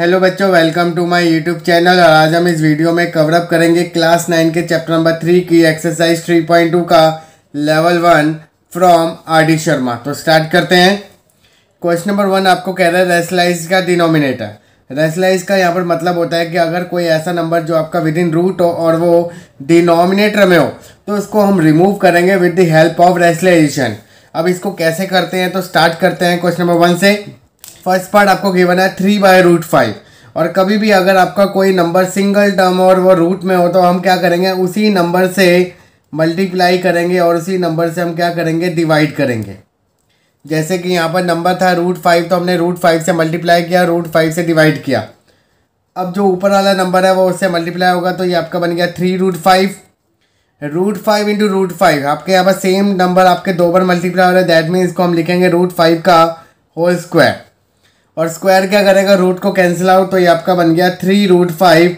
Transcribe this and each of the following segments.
hello बच्चों welcome to my YouTube channel और आज हम इस वीडियो में कवरअप करेंगे क्लास नाइन के चैप्टर नंबर थ्री की एक्सरसाइज थ्री पॉइंट टू का level one from R D Sharma तो स्टार्ट करते हैं क्वेश्चन नंबर वन आपको कह रहा है रेसलाइज का डिनोमिनेटर रेसलाइज का यहाँ पर मतलब होता है कि अगर कोई ऐसा नंबर जो आपका विद इन रूट हो और वो डिनोमिनेटर में हो तो उसको हम रिमूव करेंगे with the help of rationalisation अब इसको कैसे करते हैं तो स्टार्ट करते हैं क्वेश्चन नंबर वन से फर्स्ट पार्ट आपको गिवन है थ्री बाय रूट फाइव और कभी भी अगर आपका कोई नंबर सिंगल टर्म और वो रूट में हो तो हम क्या करेंगे उसी नंबर से मल्टीप्लाई करेंगे और उसी नंबर से हम क्या करेंगे डिवाइड करेंगे जैसे कि यहाँ पर नंबर था रूट फाइव तो हमने रूट फाइव से मल्टीप्लाई किया रूट फाइव से डिवाइड किया अब जो ऊपर वाला नंबर है वो उससे मल्टीप्लाई होगा तो ये आपका बन गया three root five root five into root five आपके यहाँ पर सेम नंबर आपके दो बार मल्टीप्लाई हो रहा है दैट मीन्स इसको हम लिखेंगे रूट फाइव का होल स्क्वायर और स्क्वायर क्या करेगा रूट को कैंसिल आउट तो ये आपका बन गया three root five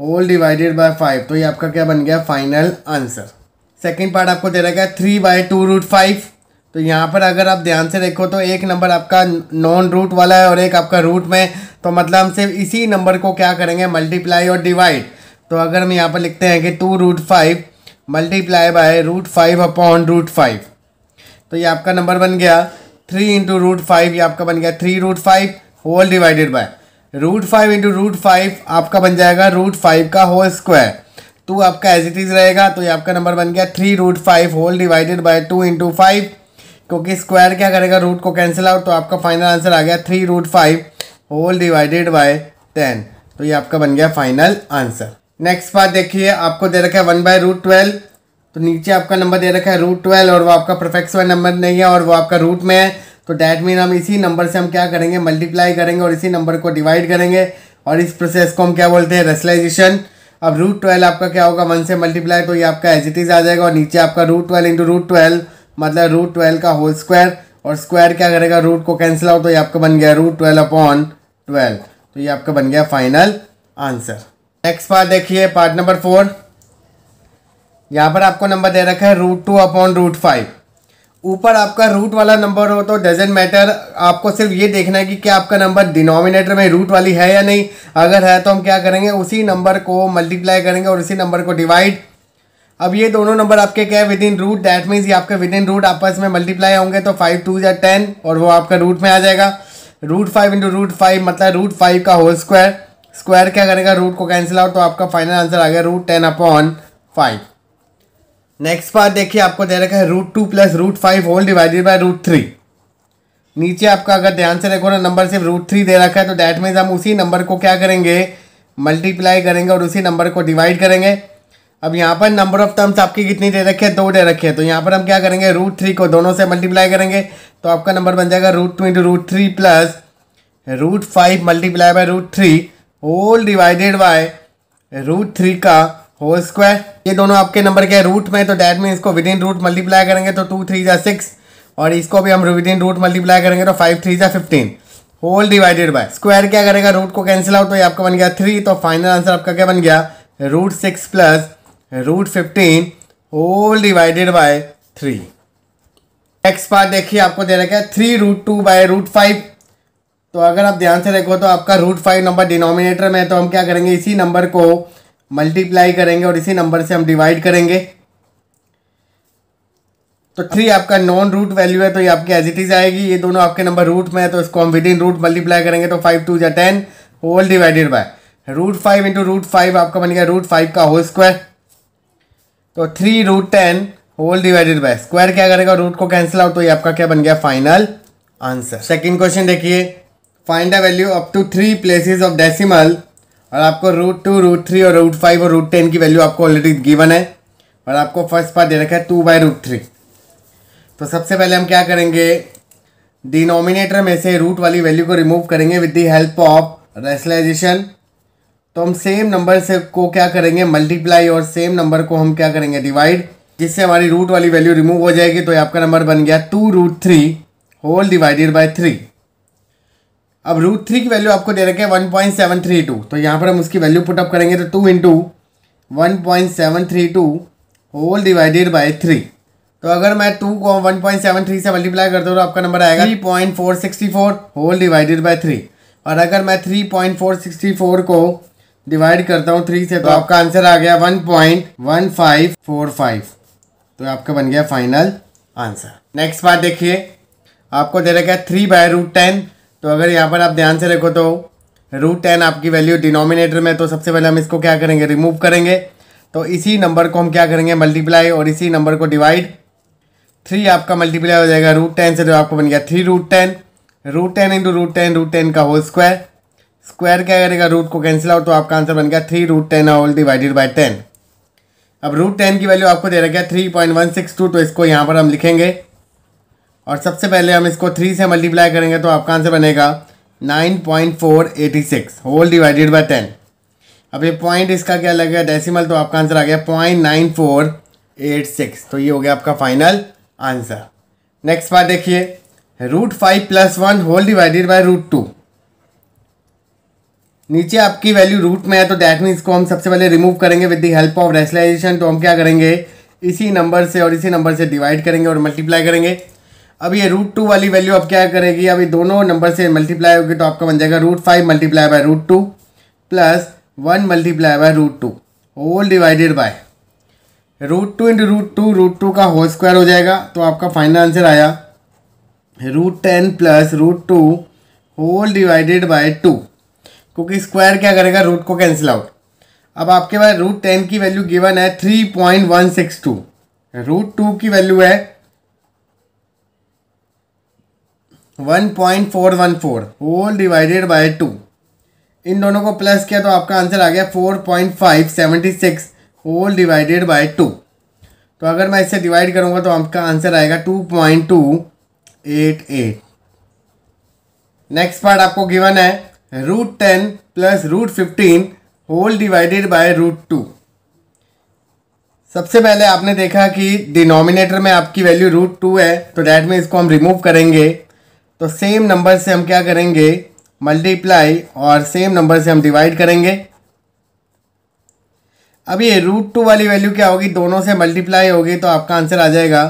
whole divided by five तो ये आपका क्या बन गया फाइनल आंसर सेकेंड पार्ट आपको दे रखा है three by two root five तो यहाँ पर अगर आप ध्यान से देखो तो एक नंबर आपका नॉन रूट वाला है और एक आपका रूट में तो मतलब हम सिर्फ इसी नंबर को क्या करेंगे मल्टीप्लाई और डिवाइड तो अगर हम यहाँ पर लिखते हैं कि two root five multiply by root five upon root five तो ये आपका नंबर बन गया थ्री इंटू रूट फाइव ये आपका बन गया three root five whole divided by root five into root five आपका बन जाएगा रूट फाइव का होल स्क्वायर टू आपका एज इट इज़ रहेगा तो ये आपका नंबर बन गया three root five whole divided by two into five क्योंकि स्क्वायर क्या करेगा रूट को कैंसिल आउट तो आपका फाइनल आंसर आ गया three root five whole divided by ten तो ये आपका बन गया फाइनल आंसर नेक्स्ट बात देखिए आपको दे रखा है वन बाय रूट ट्वेल्व तो नीचे आपका नंबर दे रखा है रूट ट्वेल्व और वो आपका परफेक्ट स्क्वायर नंबर नहीं है और वो आपका रूट में है तो डैट मीन हम इसी नंबर से हम क्या करेंगे मल्टीप्लाई करेंगे और इसी नंबर को डिवाइड करेंगे और इस प्रोसेस को हम क्या बोलते हैं रेसलाइजेशन अब रूट ट्वेल्व आपका क्या होगा वन से मल्टीप्लाई तो ये आपका एज इट इज़ आ जाएगा और नीचे आपका root twelve into root twelve मतलब रूट ट्वेल्व का होल स्क्वायर और स्क्वायर क्या करेगा रूट को कैंसिल आउट तो ये आपका बन गया रूट ट्वेल्व अपॉन ट्वेल्व तो ये आपका बन गया फाइनल आंसर नेक्स्ट पार्ट देखिए पार्ट नंबर फोर यहाँ पर आपको नंबर दे रखा है root two upon root five ऊपर आपका रूट वाला नंबर हो तो डजेंट मैटर आपको सिर्फ ये देखना है कि क्या आपका नंबर डिनोमिनेटर में रूट वाली है या नहीं अगर है तो हम क्या करेंगे उसी नंबर को मल्टीप्लाई करेंगे और उसी नंबर को डिवाइड अब ये दोनों नंबर आपके क्या है within root that means ये आपके विद इन रूट आपस में मल्टीप्लाई होंगे तो फाइव टू या टेन और वो आपका रूट में आ जाएगा root five into root five मतलब रूट फाइव का होल स्क्वायर स्क्वायर क्या करेगा रूट को कैंसिल आउट तो आपका फाइनल आंसर आ गया root ten upon five next part देखिए आपको दे रखा है root two plus root five whole divided by root three नीचे आपका अगर ध्यान से देखो ना नंबर सिर्फ रूट थ्री दे रखा है तो डैट मीन्स हम उसी नंबर को क्या करेंगे मल्टीप्लाई करेंगे और उसी नंबर को डिवाइड करेंगे अब यहाँ पर नंबर ऑफ टर्म्स आपकी कितनी दे रखी है दो दे रखी है तो यहाँ पर हम क्या करेंगे रूट थ्री को दोनों से मल्टीप्लाई करेंगे तो आपका नंबर बन जाएगा root two into root three plus root five multiply by root three whole divided by root three का होल स्क्वायर ये दोनों आपके नंबर के रूट में तो डैट मीन इसको विद इन रूट मल्टीप्लाई करेंगे तो टू थ्री जै सिक्स और इसको भी हम विद इन रूट मल्टीप्लाई करेंगे तो फाइव थ्री जै fifteen whole divided by square क्या करेगा रूट को कैंसिल आउट तो ये आपका बन गया थ्री तो फाइनल आंसर आपका क्या बन गया root six plus root fifteen whole divided by three next part देखिए आपको दे रखा है three root two by root five तो अगर आप ध्यान से देखो तो आपका रूट फाइव नंबर डिनोमिनेटर में है तो हम क्या करेंगे इसी नंबर को मल्टीप्लाई करेंगे और इसी नंबर से हम डिवाइड करेंगे तो थ्री आपका नॉन रूट वैल्यू है तो ये आपकी एज इट इज आएगी ये दोनों आपके नंबर रूट में है तो इसको हम विद इन रूट मल्टीप्लाई करेंगे तो फाइव टू या ten whole divided by root five into root five आपका बन गया रूट फाइव का होल स्क्वायर तो three root ten whole divided by square क्या करेगा रूट को कैंसिल आउट तो ये आपका क्या बन गया फाइनल आंसर सेकेंड क्वेश्चन देखिए find the value up to three places of decimal और आपको रूट टू रूट थ्री और रूट फाइव और रूट टेन की वैल्यू आपको ऑलरेडी गिवन है और आपको फर्स्ट पार्ट दे रखा है टू बाई रूट थ्री तो सबसे पहले हम क्या करेंगे डिनोमिनेटर में से रूट वाली वैल्यू को रिमूव करेंगे विद दी हेल्प ऑफ रेसलाइजेशन तो हम सेम नंबर से को क्या करेंगे मल्टीप्लाई और सेम नंबर को हम क्या करेंगे डिवाइड जिससे हमारी रूट वाली वैल्यू रिमूव हो जाएगी तो आपका नंबर बन गया two root three whole divided by three अब रूट थ्री की वैल्यू आपको दे रखे one point seven three two तो यहाँ पर हम उसकी वैल्यू पुटअप करेंगे तो two into one point seven three two whole divided by three तो अगर मैं टू को वन पॉइंट सेवन थ्री से मल्टीप्लाई करता हूँ तो आपका नंबर आएगा three point four sixty four whole divided by three और अगर मैं three point four sixty four को डिवाइड करता हूँ थ्री से तो, तो- आपका आंसर आ गया one point one five four five तो आपका बन गया फाइनल आंसर नेक्स्ट बात देखिए आपको दे रखा है थ्री बाय रूट टेन तो अगर यहाँ पर आप ध्यान से देखो तो रूट टेन आपकी वैल्यू डिनोमिनेटर में तो सबसे पहले हम इसको क्या करेंगे रिमूव करेंगे तो इसी नंबर को हम क्या करेंगे मल्टीप्लाई और इसी नंबर को डिवाइड थ्री आपका मल्टीप्लाई हो जाएगा रूट टेन से तो आपको बन गया three root ten root ten into root ten root ten का होल स्क्वायर स्क्वायर क्या करेगा रूट को कैंसिल आउट तो आपका आंसर बन गया three root ten whole divided by ten अब रूट टेन की वैल्यू आपको दे रखा है three point one six two तो इसको यहाँ पर हम लिखेंगे और सबसे पहले हम इसको थ्री से मल्टीप्लाई करेंगे तो आपका आंसर बनेगा nine point four eighty six whole divided by ten अब ये पॉइंट इसका क्या लग गया डेसीमल तो आपका आंसर आ गया point nine four eight six तो ये हो गया आपका फाइनल आंसर नेक्स्ट बात देखिए root five plus one whole divided by root two नीचे आपकी वैल्यू रूट में है तो डैट मीन्स को हम सबसे पहले रिमूव करेंगे विद द हेल्प ऑफ रेसलाइजेशन तो हम क्या करेंगे इसी नंबर से और इसी नंबर से डिवाइड करेंगे और मल्टीप्लाई करेंगे अब ये रूट टू वाली वैल्यू अब क्या करेगी अभी दोनों नंबर से मल्टीप्लाई होगी तो आपका बन जाएगा root five multiply by root two plus one multiply by root two whole divided by root two into root two root two का होल स्क्वायर हो जाएगा तो आपका फाइनल आंसर आया root ten plus root two whole divided by two क्योंकि square क्या करेगा root को कैंसिल आउट अब आपके पास रूट टेन की वैल्यू गिवन है three point one six two root two की वैल्यू है one one point four four whole divided by two इन दोनों को प्लस किया तो आपका आंसर आ गया four point five seventy six whole divided by two तो अगर मैं इससे डिवाइड करूंगा तो आपका आंसर आएगा two two point eight eight next part आपको गिवन है root ten plus root fifteen whole divided by root two सबसे पहले आपने देखा कि डिनोमिनेटर में आपकी वैल्यू रूट टू है तो डैट में इसको हम रिमूव करेंगे तो सेम नंबर से हम क्या करेंगे मल्टीप्लाई और सेम नंबर से हम डिवाइड करेंगे अब ये रूट टू वाली वैल्यू क्या होगी दोनों से मल्टीप्लाई होगी तो आपका आंसर आ जाएगा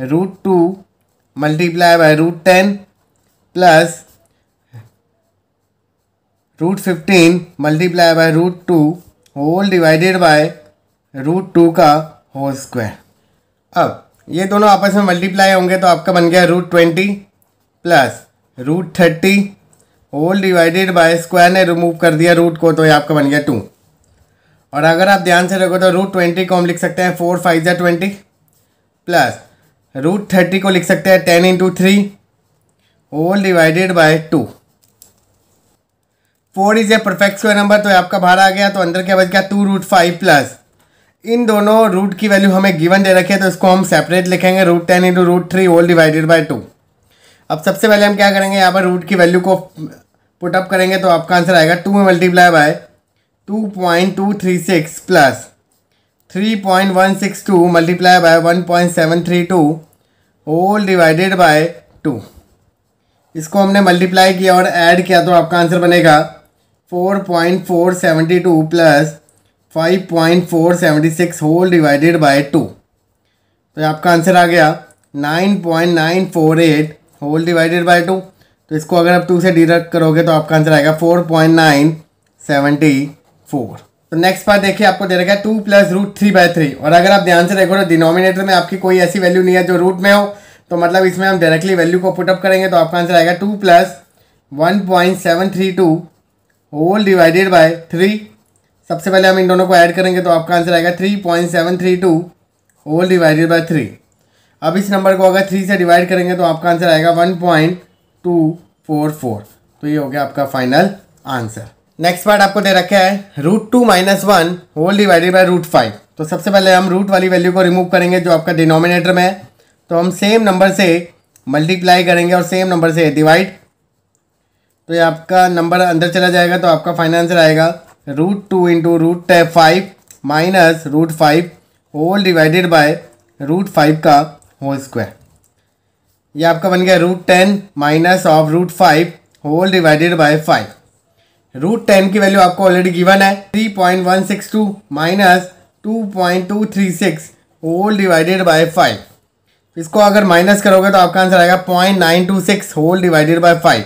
root two multiply by root ten plus root fifteen multiply by root two whole divided by root two का होल स्क्वायर अब ये दोनों आपस में मल्टीप्लाई होंगे तो आपका बन गया root twenty plus root thirty whole divided by square ने रिमूव कर दिया रूट को तो ये आपका बन गया टू और अगर आप ध्यान से रखो तो रूट ट्वेंटी को हम लिख सकते हैं फोर फाइव जै ट्वेंटी प्लस रूट थर्टी को लिख सकते हैं ten into three whole divided by two four is a perfect square number तो आपका बाहर आ गया तो अंदर क्या बच गया टू रूट फाइव प्लस इन दोनों रूट की वैल्यू हमें गिवन दे रखी है तो इसको हम सेपरेट लिखेंगे root ten into root three whole divided by two अब सबसे पहले हम क्या करेंगे यहाँ पर रूट की वैल्यू को पुटअप करेंगे तो आपका आंसर आएगा टू में multiply by two point two three six plus three point one six two multiply by one point seven three two whole divided by two इसको हमने मल्टीप्लाई किया और ऐड किया तो आपका आंसर बनेगा four point four seventy two plus five point four seventy six whole divided by two तो आपका आंसर आ गया nine point nine four eight whole divided by two तो इसको अगर आप टू से डिडक्ट करोगे तो आपका आंसर आएगा four point nine seventy four तो नेक्स्ट पार्ट देखिए आपको दे रखा है two plus root three by three और अगर आप ध्यान से देखो तो डिनोमिनेटर में आपकी कोई ऐसी वैल्यू नहीं है जो रूट में हो तो मतलब इसमें हम डायरेक्टली वैल्यू को पुटअप करेंगे तो आपका आंसर आएगा two plus one point seven three two whole divided by three सबसे पहले हम इन दोनों को ऐड करेंगे तो आपका आंसर आएगा three point seven three two whole divided by three अब इस नंबर को अगर थ्री से डिवाइड करेंगे तो आपका आंसर आएगा one point two four four तो ये हो गया आपका फाइनल आंसर नेक्स्ट पार्ट आपको दे रखा है root two minus one whole divided by root five तो सबसे पहले हम रूट वाली वैल्यू को रिमूव करेंगे जो आपका डिनोमिनेटर में है तो हम सेम नंबर से मल्टीप्लाई करेंगे और सेम नंबर से डिवाइड तो ये आपका नंबर अंदर चला जाएगा तो आपका फाइनल आंसर आएगा root two into root five minus root five whole divided by root five का होल स्क्वायर ये आपका बन गया root ten minus of root five whole divided by five root ten की वैल्यू आपको ऑलरेडी गिवन है three point one six two minus two point two three six whole divided by five इसको अगर minus करोगे तो आपका answer आएगा point nine to six whole divided by five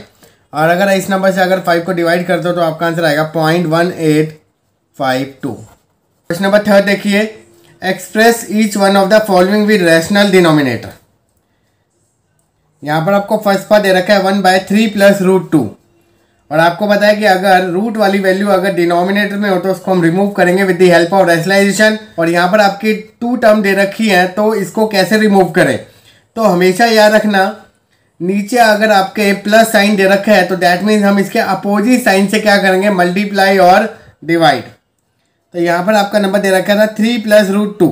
और अगर इस नंबर से अगर फाइव को डिवाइड कर दो तो आपका आंसर आएगा point one eight five two question number third देखिए express each one of the following with rational denominator यहाँ पर आपको फर्स्ट पद दे रखा है one by three plus root two और आपको बताया कि अगर रूट वाली वैल्यू अगर डिनोमिनेटर में हो तो उसको हम रिमूव करेंगे with the help of rationalization और यहाँ पर आपकी टू टर्म दे रखी है तो इसको कैसे रिमूव करें तो हमेशा याद रखना नीचे अगर आपके प्लस साइन दे रखा है तो दैट मीन्स हम इसके अपोजिट साइन से क्या करेंगे मल्टीप्लाई और डिवाइड तो यहाँ पर आपका नंबर दे रखा था थ्री प्लस रूट टू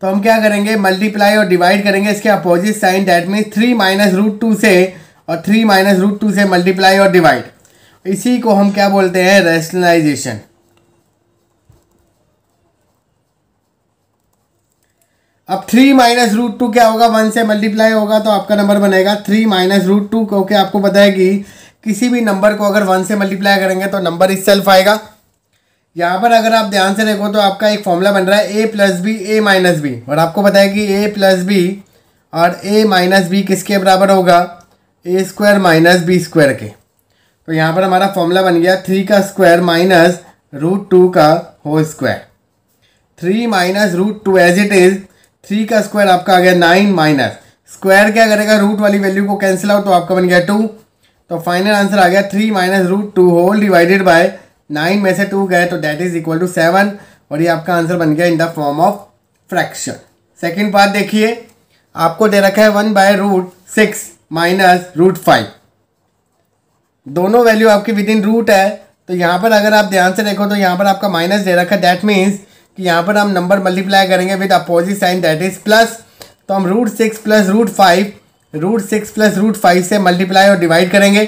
तो हम क्या करेंगे मल्टीप्लाई और डिवाइड करेंगे इसके opposite sign that means three minus root two से और थ्री माइनस रूट टू से मल्टीप्लाई और डिवाइड इसी को हम क्या बोलते हैं रैशनलाइजेशन अब थ्री माइनस रूट टू क्या होगा वन से मल्टीप्लाई होगा तो आपका नंबर बनेगा थ्री माइनस रूट टू क्योंकि आपको बताएगी कि किसी भी नंबर को अगर वन से मल्टीप्लाई करेंगे तो नंबर इस सेल्फ आएगा यहाँ पर अगर आप ध्यान से देखो तो आपका एक फॉर्मूला बन रहा है A plus B A minus B और आपको पता है कि ए प्लस बी और ए माइनस बी किसके बराबर होगा A square minus B square के तो यहाँ पर हमारा फॉर्मूला बन गया थ्री का स्क्वायर माइनस रूट टू का whole square three minus root two as it is three का स्क्वायर आपका आ गया नाइन माइनस स्क्वायर क्या करेगा रूट वाली वैल्यू को कैंसिल आउट तो आपका बन गया टू तो फाइनल आंसर आ गया three minus root two whole divided by nine में से टू गए तो that is equal to seven और ये आपका आंसर बन गया in the form of fraction second बात देखिए आपको दे रखा है one by root six minus root five दोनों वैल्यू आपकी विद इन रूट है तो यहाँ पर अगर आप ध्यान से देखो तो यहाँ पर आपका माइनस दे रखा है दैट मीन्स कि यहाँ पर हम नंबर मल्टीप्लाई करेंगे with opposite sign that is plus तो हम root six plus root five root six plus root five से मल्टीप्लाई और डिवाइड करेंगे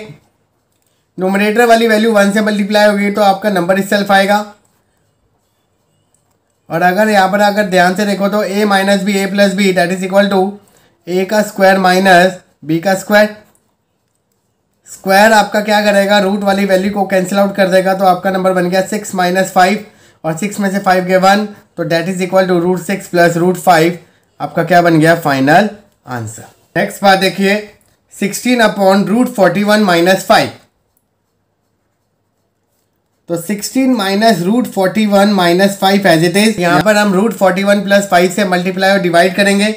नोमिनेटर वाली वैल्यू वन से मल्टीप्लाई होगी तो आपका नंबर इस सेल्फ आएगा और अगर यहाँ पर अगर ध्यान से देखो तो A minus B A plus B that is equal to A का स्क्वायर माइनस बी का स्क्वायर स्क्वायर आपका क्या करेगा रूट वाली वैल्यू को कैंसिल आउट कर देगा तो आपका नंबर बन गया सिक्स माइनस फाइव और सिक्स में से फाइव गए वन तो that is equal to root six plus root five आपका क्या बन गया फाइनल आंसर नेक्स्ट बात देखिए sixteen upon root forty one minus five तो 16 minus root forty one minus five as it is यहाँ पर हम root forty one plus five से मल्टीप्लाई और डिवाइड करेंगे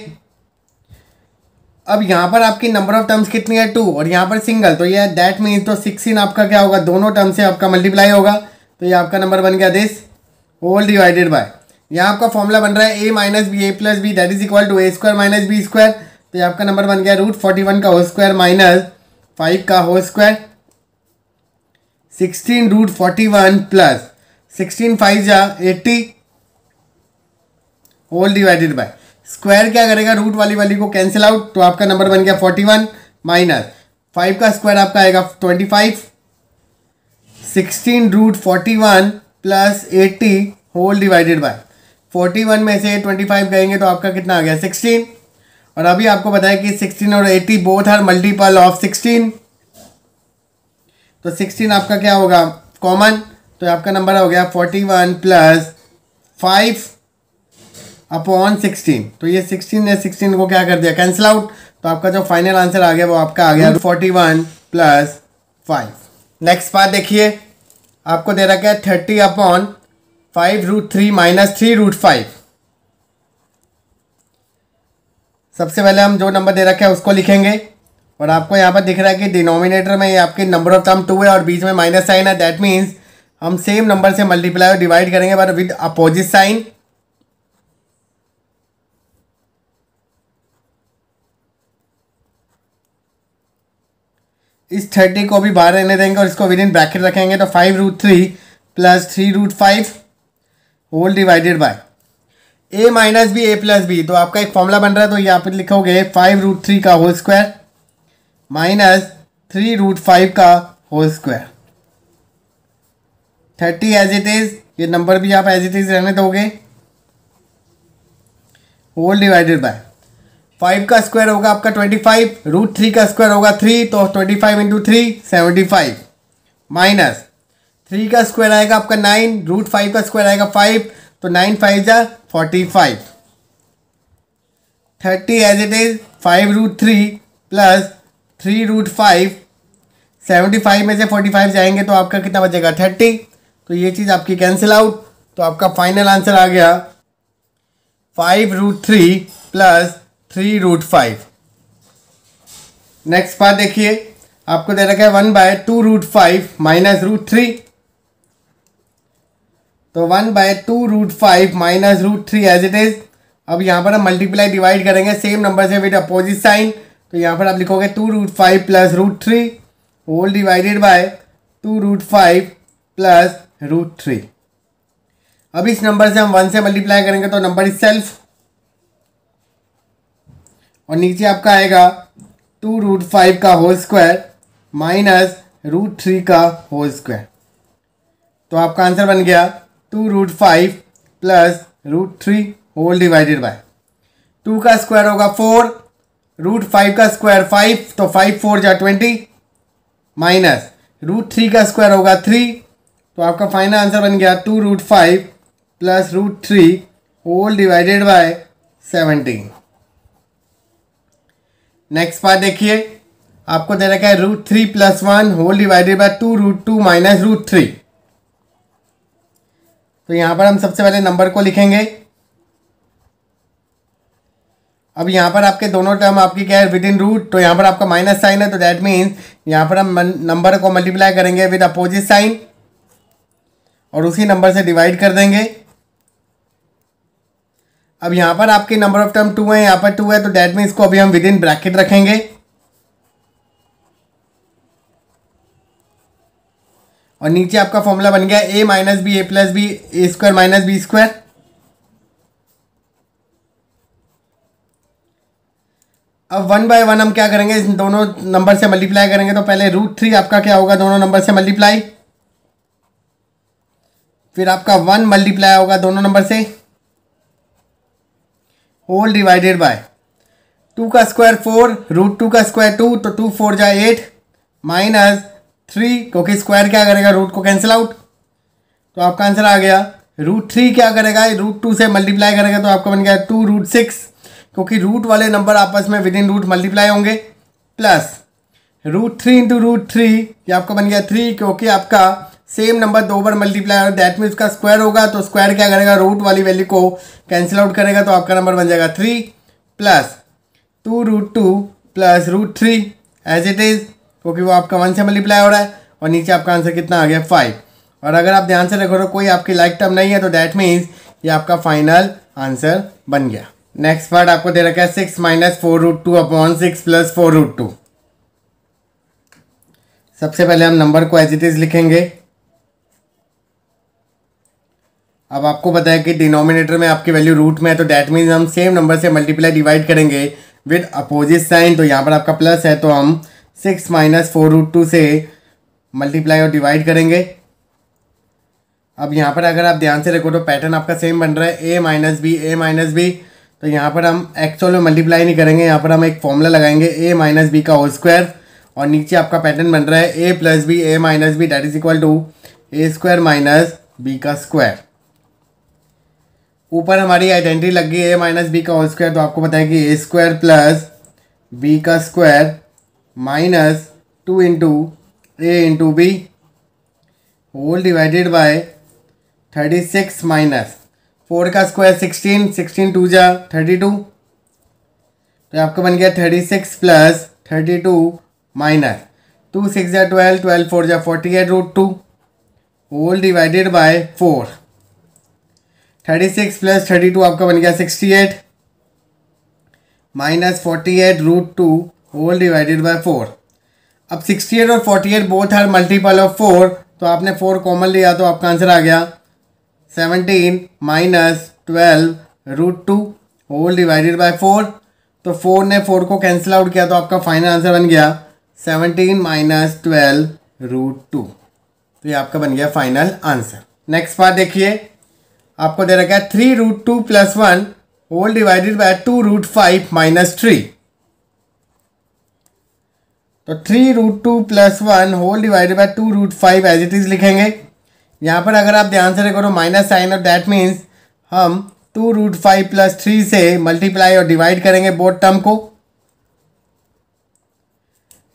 अब यहाँ पर आपकी नंबर ऑफ टर्म्स कितनी है टू और यहाँ पर सिंगल तो ये दैट मीन तो सिक्सटीन आपका क्या होगा दोनों टर्म से आपका मल्टीप्लाई होगा तो ये आपका नंबर बन गया दिस होल डिवाइडेड बाय यहाँ आपका फॉर्मूला बन रहा है A minus B A plus B that is equal to A square minus B square तो ये आपका नंबर बन गया रूट फोर्टी वन का होल स्क्वायर माइनस फाइव का whole square sixteen root forty one plus sixteen five जा eighty whole divided by square क्या करेगा रूट वाली वाली को कैंसिल आउट तो आपका नंबर बन गया फोर्टी वन माइनस फाइव का स्क्वायर आपका आएगा twenty five sixteen root forty one plus eighty whole divided by forty one में से ट्वेंटी फाइव कहेंगे तो आपका कितना आ गया सिक्सटीन और अभी आपको बताया कि सिक्सटीन और eighty both are multiple of sixteen तो सिक्सटीन आपका क्या होगा कॉमन तो आपका नंबर हो गया forty one plus five upon sixteen तो ये सिक्सटीन ने सिक्सटीन को क्या कर दिया कैंसिल आउट तो आपका जो फाइनल आंसर आ गया वो आपका आ गया forty one plus five next बात देखिए आपको दे रखा है thirty upon five root three minus three root five सबसे पहले हम जो नंबर दे रखा है उसको लिखेंगे और आपको यहाँ पर दिख रहा है कि डिनोमिनेटर में आपके नंबर ऑफ टर्म टू है और बीच में माइनस साइन है दैट मीन्स हम सेम नंबर से मल्टीप्लाई और डिवाइड करेंगे बट विद अपोजिट साइन इस थर्टी को भी बाहर रहने देंगे और इसको विद इन ब्रैकेट रखेंगे तो five root three plus three root five whole divided by A minus B A plus B तो आपका एक फॉर्मूला बन रहा है तो यहाँ पर लिखोगे फाइव रूट थ्री का whole square minus three root five का whole square thirty as it is ये नंबर भी आप एज इट इज़ रहने दोगे होल डिवाइडेड बाय फाइव का स्क्वायर होगा आपका ट्वेंटी फाइव रूट थ्री का स्क्वायर होगा थ्री तो twenty five into three seventy five minus three का स्क्वायर आएगा आपका नाइन रूट फाइव का स्क्वायर आएगा फाइव तो नाइन फाइव जा forty five thirty as it is five root three plus three root five seventy five में से forty five जाएंगे तो आपका कितना बचेगा थर्टी तो ये चीज़ आपकी कैंसिल आउट तो आपका फाइनल आंसर आ गया five root three plus three root five next part देखिए आपको दे रखा है one by two root five minus root three तो one by two root five minus root three as it is अब यहाँ पर हम मल्टीप्लाई डिवाइड करेंगे सेम नंबर से विद अपोजिट साइन तो यहाँ पर आप लिखोगे two root five plus root three whole divided by two root five plus root three अब इस नंबर से हम वन से मल्टीप्लाई करेंगे तो नंबर इज सेल्फ और नीचे आपका आएगा टू रूट फाइव का whole square minus root three का होल स्क्वायर तो आपका आंसर बन गया two root five plus root three whole divided by two का स्क्वायर होगा फोर रूट फाइव का स्क्वायर फाइव तो फाइव फोर जा ट्वेंटी माइनस रूट थ्री का स्क्वायर होगा थ्री तो आपका फाइनल आंसर बन गया two root five plus root three whole divided by seventeen next part देखिए आपको दे रखा है root three plus one whole divided by two root two minus root three तो यहां पर हम सबसे पहले नंबर को लिखेंगे अब यहाँ पर आपके दोनों टर्म आपकी क्या है विद इन रूट तो यहाँ पर आपका माइनस साइन है तो दैट मीन्स यहाँ पर हम नंबर को मल्टीप्लाई करेंगे विद अपोजिट साइन और उसी नंबर से डिवाइड कर देंगे अब यहाँ पर आपके नंबर ऑफ टर्म टू है यहाँ पर टू है तो डैट मीन्स को अभी हम विद इन ब्रैकेट रखेंगे और नीचे आपका फॉर्मूला बन गया A minus B A plus B A square minus B square अब वन बाय वन हम क्या करेंगे इन दोनों नंबर से मल्टीप्लाई करेंगे तो पहले रूट थ्री आपका क्या होगा दोनों नंबर से मल्टीप्लाई फिर आपका वन मल्टीप्लाई होगा दोनों नंबर से होल डिवाइडेड बाय टू का स्क्वायर फोर रूट टू का स्क्वायर टू तो टू फोर जाए एट माइनस थ्री क्योंकि स्क्वायर क्या करेगा रूट को कैंसिल आउट तो आपका आंसर आ गया रूट थ्री क्या करेगा रूट टू से मल्टीप्लाई करेगा तो आपका बन गया टू रूट सिक्स क्योंकि रूट वाले नंबर आपस में विद इन रूट मल्टीप्लाई होंगे plus root three into root three ये आपका बन गया थ्री क्योंकि आपका सेम नंबर दो बार मल्टीप्लाई और दैट मीन उसका स्क्वायर होगा तो स्क्वायर क्या करेगा रूट वाली वैल्यू को कैंसिल आउट करेगा तो आपका नंबर बन जाएगा three plus two root two plus root three as it is क्योंकि वो आपका वन से मल्टीप्लाई हो रहा है और नीचे आपका आंसर कितना आ गया फाइव और अगर आप ध्यान से रखो तो कोई आपकी लाइक टर्म नहीं है तो दैट मीन्स ये आपका फाइनल आंसर बन गया नेक्स्ट पार्ट आपको दे रखा है six minus four root two upon six plus four root two सबसे पहले हम नंबर को एज इट इज़ लिखेंगे अब आपको पता है कि डिनोमिनेटर में आपकी वैल्यू रूट में है तो डैट मीन्स हम सेम नंबर से मल्टीप्लाई डिवाइड करेंगे विद अपोजिट साइन तो यहाँ पर आपका प्लस है तो हम six minus four root two से मल्टीप्लाई और डिवाइड करेंगे अब यहाँ पर अगर आप ध्यान से रखो तो पैटर्न आपका सेम बन रहा है A minus B A minus B तो यहाँ पर हम एक्चुअल में मल्टीप्लाई नहीं करेंगे यहाँ पर हम एक फॉर्मूला लगाएंगे ए माइनस बी का होल स्क्वायर और नीचे आपका पैटर्न बन रहा है A plus B A minus B that is equal to A square minus B का स्क्वायर ऊपर हमारी आइडेंटिटी लग गई ए माइनस बी का होल स्क्वायर तो आपको पता है कि ए स्क्वायर प्लस बी का square minus two into A into B whole divided by thirty six minus four का स्क्वायर सिक्सटीन सिक्सटीन टू जा थर्टी टू तो आपका बन गया thirty six plus thirty two minus two six जा twelve twelve four जा forty eight root two whole divided by four thirty six plus thirty two आपका बन गया sixty eight minus forty eight root two whole divided by four अब sixty eight और forty eight both are multiple of four तो आपने four common लिया तो आपका आंसर आ गया seventeen minus twelve root two whole divided by four तो फोर ने फोर को कैंसिल आउट किया तो आपका फाइनल आंसर बन गया seventeen minus twelve root two तो ये आपका बन गया फाइनल आंसर नेक्स्ट पार्ट देखिए आपको दे रखा है three root two plus one whole divided by two root five minus three तो three root two plus one whole divided by two root five as it is लिखेंगे यहाँ पर अगर आप ध्यान से देखो तो माइनस साइन और दैट मीन्स हम two root five plus three से मल्टीप्लाई और डिवाइड करेंगे बोथ टर्म को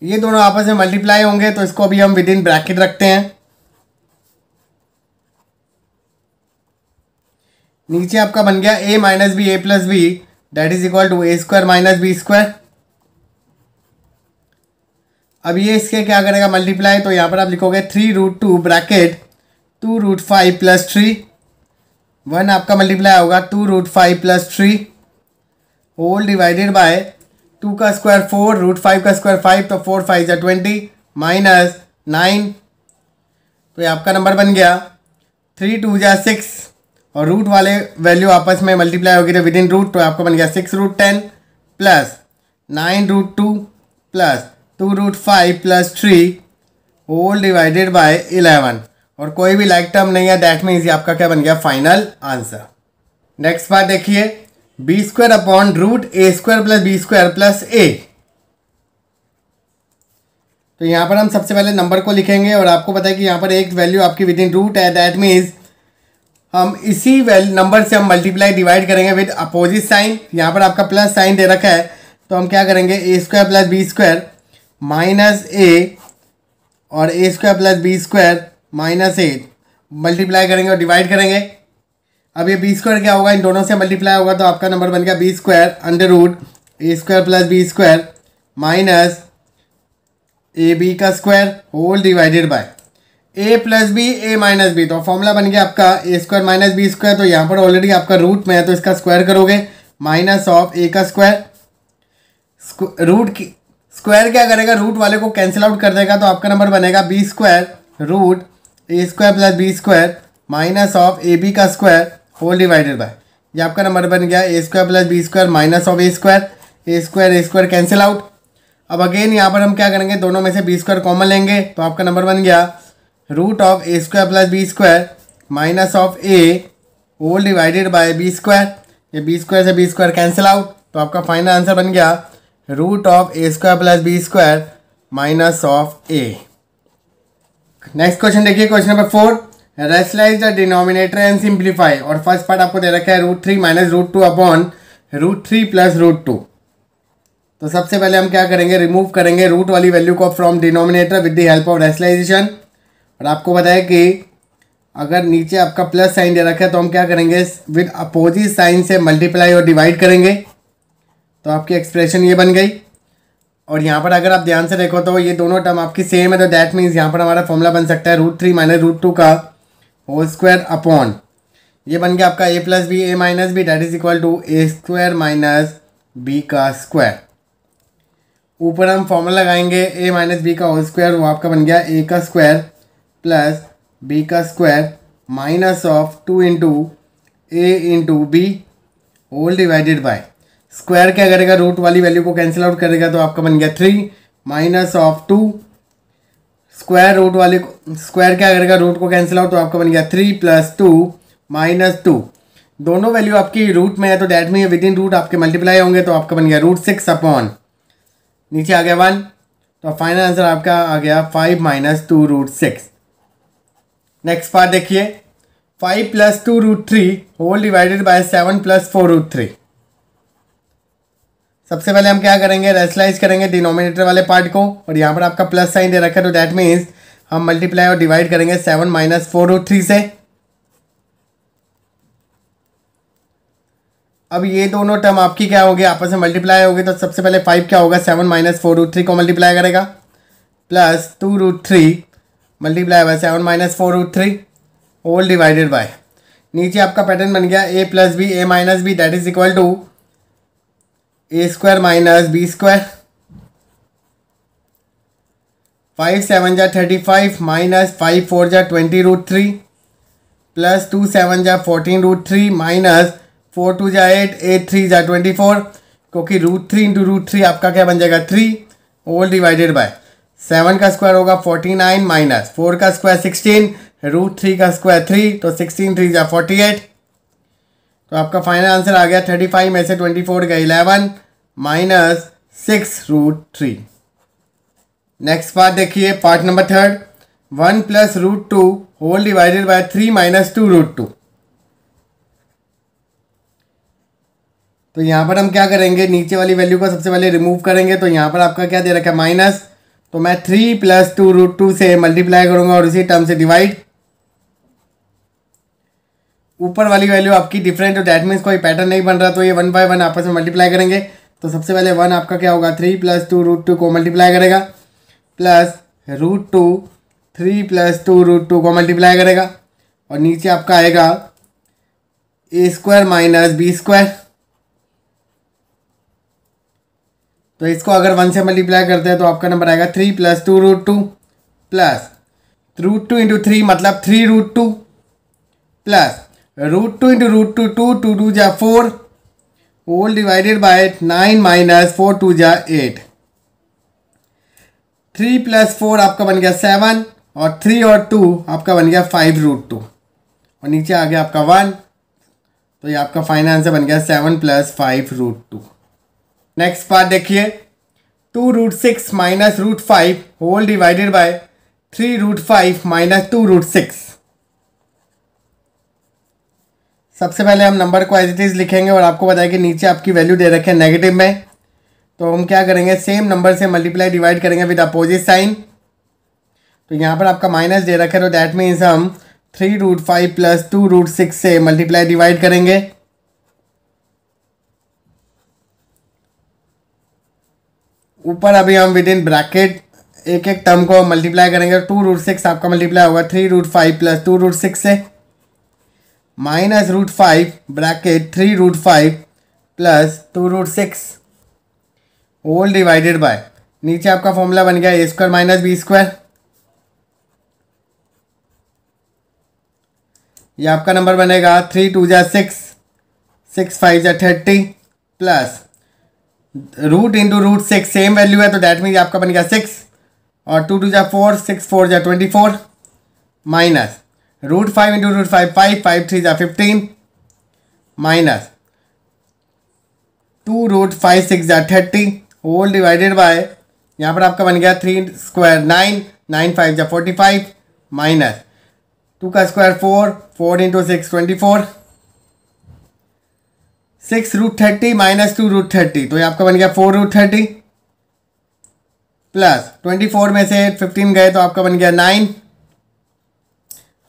ये दोनों आपस में मल्टीप्लाई होंगे तो इसको अभी हम विद इन ब्रैकेट रखते हैं नीचे आपका बन गया A minus B A plus B that is equal to A square minus B square अब ये इसके क्या करेगा मल्टीप्लाई तो यहाँ पर आप लिखोगे three root two bracket two root five plus three one आपका मल्टीप्लाई होगा two root five plus three whole divided by two का स्क्वायर फोर रूट फाइव का स्क्वायर फाइव तो फोर फाइव या ट्वेंटी माइनस नाइन तो ये आपका number बन गया थ्री टू या सिक्स और रूट वाले वैल्यू आपस में मल्टीप्लाई होगी तो विद इन रूट तो आपका बन गया six root ten plus nine root two plus two root five plus three whole divided by eleven और कोई भी लाइक टर्म नहीं है दैट मीन्स आपका क्या बन गया फाइनल आंसर नेक्स्ट बात देखिए B square upon root A square plus B square plus A तो यहाँ पर हम सबसे पहले नंबर को लिखेंगे और आपको पता है कि यहाँ पर एक वैल्यू आपकी विद इन रूट है दैट मीन्स हम इसी वैल्यू नंबर से हम मल्टीप्लाई डिवाइड करेंगे विद अपोजिट साइन यहाँ पर आपका प्लस साइन दे रखा है तो हम क्या करेंगे A square plus B square minus A और A square plus B square minus eight multiply करेंगे और डिवाइड करेंगे अब ये बी स्क्वायर क्या होगा इन दोनों से मल्टीप्लाई होगा तो आपका नंबर बन गया B square under root A square plus B square minus A B का square whole divided by A plus B A minus B तो फॉर्मूला बन गया आपका A square minus B square तो यहाँ पर ऑलरेडी आपका रूट में है तो इसका स्क्वायर करोगे माइनस ऑफ ए का स्क्वायर रूट स्क्वायर क्या करेगा रूट वाले को कैंसिल आउट कर देगा तो आपका नंबर बनेगा B square root A square plus B square minus of A B का स्क्वायर होल डिवाइडेड बाय ये आपका नंबर बन गया A square plus B square minus of A square A square A square cancel out अब again यहाँ पर हम क्या करेंगे दोनों में से बी स्क्वायर कॉमन लेंगे तो आपका नंबर बन गया root of A square plus B square minus of A whole divided by B square ये बी स्क्वायर से बी स्क्वायर कैंसिल आउट तो आपका फाइनल आंसर बन गया root of A square plus B square minus of A next question देखिए question number four rationalise the denominator and simplify और first part आपको दे रखा है root three minus root two upon root three plus root two तो सबसे पहले हम क्या करेंगे रिमूव करेंगे रूट वाली वैल्यू को from denominator with the help of rationalisation और आपको पता है कि अगर नीचे आपका प्लस साइन दे रखा है तो हम क्या करेंगे विद अपोजिट साइन से मल्टीप्लाई और डिवाइड करेंगे तो आपकी एक्सप्रेशन ये बन गई और यहाँ पर अगर आप ध्यान से देखो तो ये दोनों टर्म आपकी सेम है तो दैट मीन्स यहाँ पर हमारा फॉर्मूला बन सकता है root three minus root two का होल स्क्वायर अपॉन ये बन गया आपका A plus B A minus B that is equal to A square minus B का स्क्वायर ऊपर हम फॉर्मूला लगाएंगे ए माइनस बी का होल स्क्वायर वो आपका बन गया ए का स्क्वायर प्लस बी का square minus of two into A into B whole divided by square क्या करेगा रूट वाली वैल्यू को कैंसिल आउट करेगा तो आपका बन गया three minus of two square root वाले स्क्वायर क्या करेगा रूट को कैंसिल आउट तो आपका बन गया three plus two minus two दोनों वैल्यू आपकी रूट में है तो डैट में विद इन रूट आपके मल्टीप्लाई होंगे तो आपका बन गया रूट सिक्स अपॉन नीचे आ गया वन तो फाइनल आंसर आपका आ गया five minus two root six next part देखिए five plus two root three whole divided by seven plus four root three सबसे पहले हम क्या करेंगे रेसलाइज करेंगे डिनोमिनेटर वाले पार्ट को और यहाँ पर आपका प्लस साइन दे रखा है तो दैट मीन्स हम मल्टीप्लाई और डिवाइड करेंगे seven minus four root three से अब ये दोनों टर्म आपकी क्या होगी आपस में मल्टीप्लाई होगी तो सबसे पहले फाइव क्या होगा seven minus four root three को मल्टीप्लाई करेगा plus two root three multiply by seven minus four root three whole divided by नीचे आपका पैटर्न बन गया A plus B A minus B that is equal to A square minus B square five seven जा thirty five minus five four जा twenty root three plus two seven जा fourteen root three minus four two जा eight eight three जा twenty four क्योंकि root three into root three आपका क्या बन जाएगा three whole divided by seven का स्क्वायर होगा फोर्टी नाइन माइनस फोर का स्क्वायर सिक्सटीन रूट थ्री का स्क्वायर थ्री तो सिक्सटीन थ्री जा फोर्टी एट तो आपका फाइनल आंसर आ गया थर्टी फाइव में से ट्वेंटी फोर गए eleven minus six root three next part देखिए part number third one plus root two whole divided by three minus two root two तो यहाँ पर हम क्या करेंगे नीचे वाली वैल्यू को सबसे पहले रिमूव करेंगे तो यहाँ पर आपका क्या दे रखा है माइनस तो मैं three plus two root two से मल्टीप्लाई करूंगा और उसी टर्म से डिवाइड ऊपर वाली वैल्यू आपकी डिफरेंट तो डेट मीन्स कोई पैटर्न नहीं बन रहा तो ये वन बाय वन आपस में मल्टीप्लाई करेंगे तो सबसे पहले वन आपका क्या होगा three plus two root two को मल्टीप्लाई करेगा plus root two three plus two root two को मल्टीप्लाई करेगा और नीचे आपका आएगा A square minus B square तो इसको अगर वन से मल्टीप्लाई करते हैं तो आपका नंबर आएगा three plus two root two plus root two into three मतलब three root two plus root two into root two two two two जा four whole divided by nine minus four two जा eight three plus four आपका बन गया seven और three और two आपका बन गया फाइव रूट टू और नीचे आ गया आपका वन तो ये आपका फाइनल आंसर बन गया seven plus five root two next part देखिए two root six minus root five whole divided by three root five minus two root six सबसे पहले हम नंबर को एज इट इज़ लिखेंगे और आपको बताया कि नीचे आपकी वैल्यू दे रखे नेगेटिव में तो हम क्या करेंगे सेम नंबर से मल्टीप्लाई डिवाइड करेंगे विद अपोजिट साइन तो यहाँ पर आपका माइनस दे रखे तो दैट मीन्स हम three root five plus two root six से मल्टीप्लाई डिवाइड करेंगे ऊपर अभी हम विद इन ब्रैकेट एक एक टर्म को मल्टीप्लाई करेंगे टू रूट सिक्स आपका मल्टीप्लाई होगा three root five plus two root six से minus root five bracket three root five plus two root six whole divided by नीचे आपका फॉर्मूला बन गया A square minus B square यह आपका number बनेगा थ्री टू जै सिक्स सिक्स फाइव जै thirty plus root into root six same value है तो डैट मीन आपका बन गया सिक्स और टू टू जा फोर सिक्स फोर जै twenty four minus root five into root five five five three ज़ा fifteen minus two root five six ज़ा थर्टी होल डिवाइडेड बाय यहाँ पर आपका बन गया three square nine nine five ज़ा फोर्टी फाइव माइनस टू का square four four into six twenty four six root thirty minus two root thirty तो ये आपका बन गया four root thirty plus twenty four में से फिफ्टीन गए तो आपका बन गया nine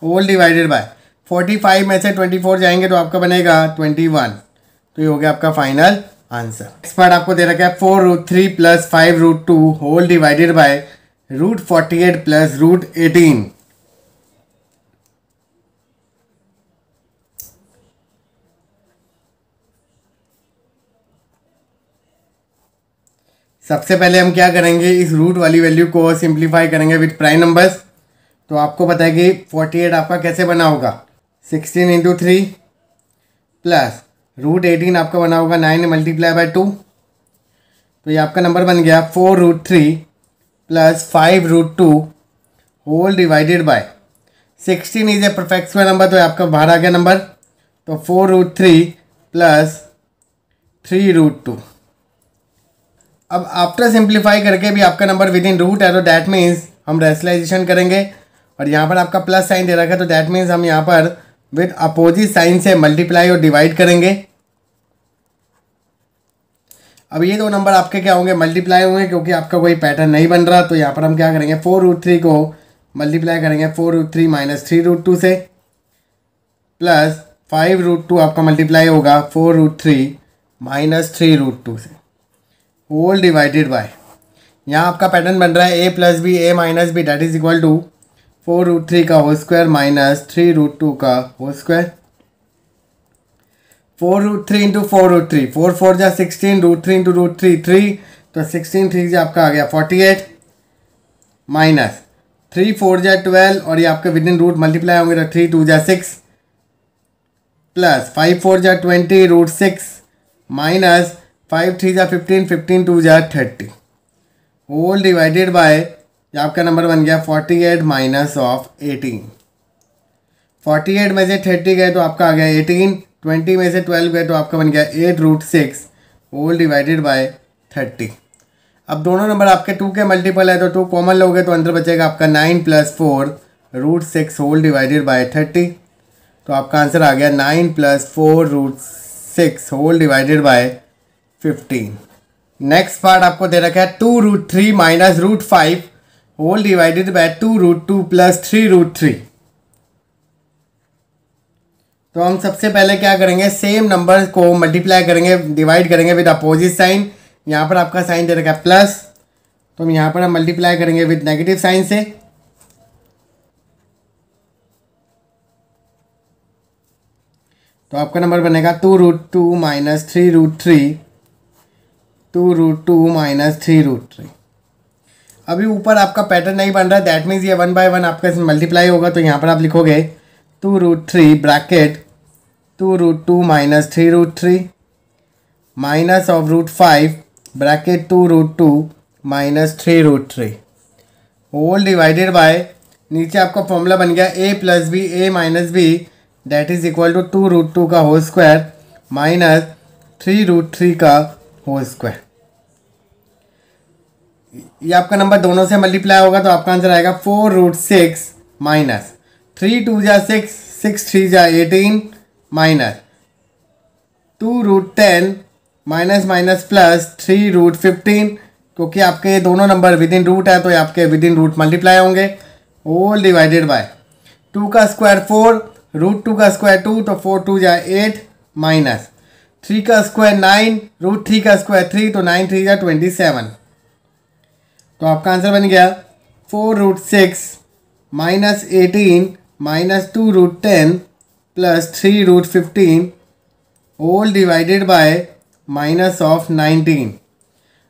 whole divided by forty five में से ट्वेंटी फोर जाएंगे तो आपका बनेगा ट्वेंटी वन तो ये हो गया आपका फाइनल आंसर नेक्स्ट पार्ट आपको दे रखा है four root three plus five root two whole divided by root forty eight plus root eighteen सबसे पहले हम क्या करेंगे इस रूट वाली वैल्यू को सिंप्लीफाई करेंगे विथ प्राइम नंबर्स तो आपको पता है कि फोर्टी एट आपका कैसे बना होगा sixteen into three plus root eighteen आपका बना होगा नाइन मल्टीप्लाई बाई टू तो ये आपका नंबर बन गया four root three plus five root two whole divided by sixteen is a perfect square number तो आपका बाहर आ गया नंबर तो four root three plus three root two अब आफ्टर सिंप्लीफाई करके भी आपका नंबर विद इन रूट है तो डैट मीन्स हम रेसलाइजेशन करेंगे और यहाँ पर आपका प्लस साइन दे रखा है तो दैट मीन्स हम यहाँ पर विथ अपोजिट साइन से मल्टीप्लाई और डिवाइड करेंगे अब ये दो नंबर आपके क्या होंगे मल्टीप्लाई होंगे क्योंकि आपका कोई पैटर्न नहीं बन रहा तो यहाँ पर हम क्या करेंगे फोर रूट थ्री को मल्टीप्लाई करेंगे four root three minus three root two से प्लस फाइव रूट टू आपका मल्टीप्लाई होगा four root three minus three root two से होल डिवाइडेड बाय यहाँ आपका पैटर्न बन रहा है A plus B A minus B that is equal to four root three का whole square minus three root two का whole square four root three into four root three four four जा sixteen root three into root three three तो sixteen three जा आपका आ गया forty eight minus three four जा twelve और ये आपके विद इन रूट मल्टीप्लाई होंगे तो थ्री टू जा सिक्स प्लस फाइव फोर जा twenty root six minus five three जा फिफ्टीन फिफ्टीन टू जा थर्टी होल डिवाइडेड बाय ये आपका नंबर बन गया forty eight minus of eighteen forty eight में से थर्टी गए तो आपका आ गया एटीन ट्वेंटी में से ट्वेल्व गए तो आपका बन गया eight root six whole divided by thirty अब दोनों नंबर आपके टू के मल्टीपल है तो टू कॉमन लोगे तो अंदर बचेगा आपका nine plus four root six whole divided by thirty तो आपका आंसर आ गया nine plus four root six whole divided by fifteen next part आपको दे रखा है two root three minus root five whole divided by two root two plus three root three तो हम सबसे पहले क्या करेंगे सेम नंबर को मल्टीप्लाई करेंगे डिवाइड करेंगे विद अपोजिट साइन यहाँ पर आपका साइन दे रखा है प्लस तो हम यहाँ पर हम मल्टीप्लाई करेंगे विद नेगेटिव साइन से तो आपका नंबर बनेगा two root two minus three root three two root two minus three root three अभी ऊपर आपका पैटर्न नहीं बन रहा है दैट मीन्स ये वन बाय वन आपका मल्टीप्लाई होगा तो यहाँ पर आप लिखोगे two root three bracket two root two minus three root three minus of root five bracket two root two minus three root three whole divided by नीचे आपका फॉर्मूला बन गया A plus B A minus B that is equal to two root two का whole square minus three root three का whole square ये आपका number दोनों से मल्टीप्लाई होगा तो आपका आंसर आएगा four root six minus three two जा सिक्स सिक्स थ्री जा eighteen minus two root ten minus minus plus three root fifteen क्योंकि आपके ये दोनों नंबर विद इन रूट है तो ये आपके विद इन रूट मल्टीप्लाई होंगे ओल डिवाइडेड बाय टू का स्क्वायर फोर रूट टू का स्क्वायर टू तो फोर टू जा एट माइनस थ्री का स्क्वायर नाइन रूट थ्री का स्क्वायर थ्री तो नाइन थ्री जा ट्वेंटी सेवन तो आपका आंसर बन गया four root six minus eighteen minus two root ten plus three root fifteen whole divided by minus of nineteen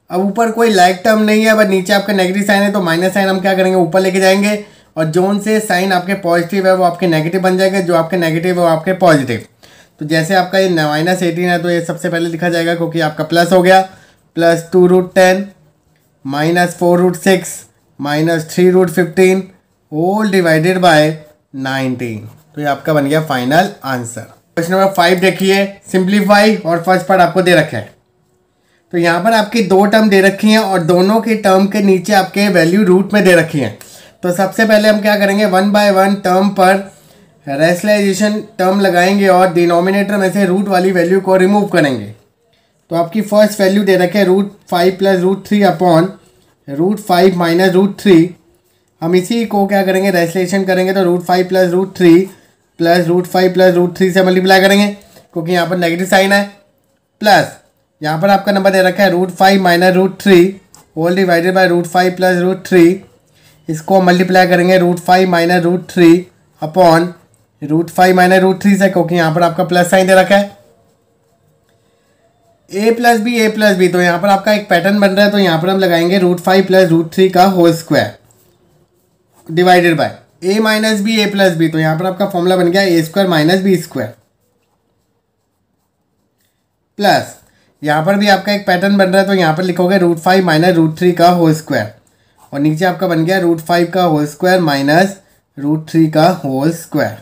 अब ऊपर कोई लाइक टर्म नहीं है बट नीचे आपका नेगेटिव साइन है तो माइनस साइन हम क्या करेंगे ऊपर लेके जाएंगे और जोन से साइन आपके पॉजिटिव है वो आपके नेगेटिव बन जाएगा जो आपके नेगेटिव है वो आपके पॉजिटिव तो जैसे आपका ये माइनस एटीन है तो ये सबसे पहले लिखा जाएगा क्योंकि आपका प्लस हो गया plus two root ten minus four root six minus three root fifteen whole divided by nineteen तो ये आपका बन गया final answer question number five देखिए सिंप्लीफाई और फर्स्ट पार्ट आपको दे रखा है तो यहाँ पर आपकी दो टर्म दे रखी हैं और दोनों के टर्म के नीचे आपके वैल्यू रूट में दे रखी हैं तो सबसे पहले हम क्या करेंगे वन बाय वन टर्म पर रेसलाइजेशन टर्म लगाएंगे और डिनोमिनेटर में से रूट वाली वैल्यू को रिमूव करेंगे तो आपकी फर्स्ट वैल्यू दे रखे root five plus root three upon root five minus root three हम इसी को क्या करेंगे रेसलेशन करेंगे तो root five plus root three plus root five plus root three से मल्टीप्लाई करेंगे क्योंकि यहाँ पर नेगेटिव साइन है प्लस यहाँ पर आपका नंबर दे रखा है root five minus root three whole divided by root five plus root three इसको मल्टीप्लाई करेंगे root five minus root three upon root five minus root three से क्योंकि यहाँ पर आपका प्लस साइन दे रखा है A plus B A plus B तो यहाँ पर आपका एक पैटर्न बन रहा है तो यहाँ पर हम लगाएंगे root five plus root three का whole square divided by A minus B A plus B तो यहाँ पर आपका फॉर्मूला बन गया A square minus B square plus यहाँ पर भी आपका एक पैटर्न बन रहा है तो यहाँ पर लिखोगे root five minus root three का होल स्क्वायर और नीचे आपका बन गया रूट फाइव का whole square minus root three का होल स्क्वायर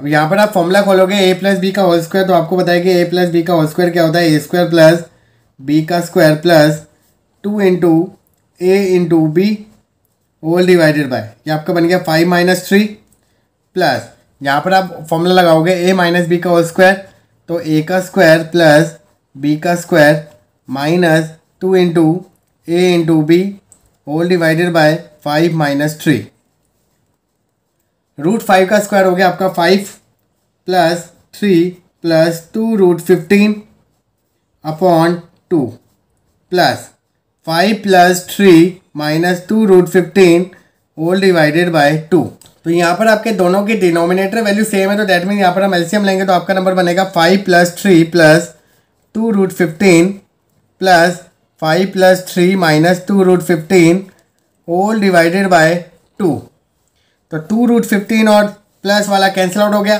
अब यहाँ पर आप फॉर्मूला खोलोगे ए प्लस बी का होल स्क्वायर तो आपको बताएगा ए प्लस बी का होल स्क्वायर क्या होता है ए स्क्वायर प्लस बी का square plus two into A into B whole divided by ये आपका बन गया फाइव माइनस थ्री प्लस यहाँ पर आप फॉर्मूला लगाओगे ए माइनस बी का होल स्क्वायर तो ए का स्क्वायर प्लस बी का square minus two into A into B whole divided by five minus three root five का स्क्वायर हो गया आपका five plus three plus two root fifteen upon two plus five plus three minus two root fifteen whole divided by two तो यहाँ पर आपके दोनों के डिनोमिनेटर वैल्यू सेम है तो डेट मीन यहाँ पर हम एल्सियम लेंगे तो आपका नंबर बनेगा five plus three plus two root fifteen plus five plus three minus two root fifteen whole divided by two तो टू रूट फिफ्टीन और प्लस वाला कैंसिल आउट हो गया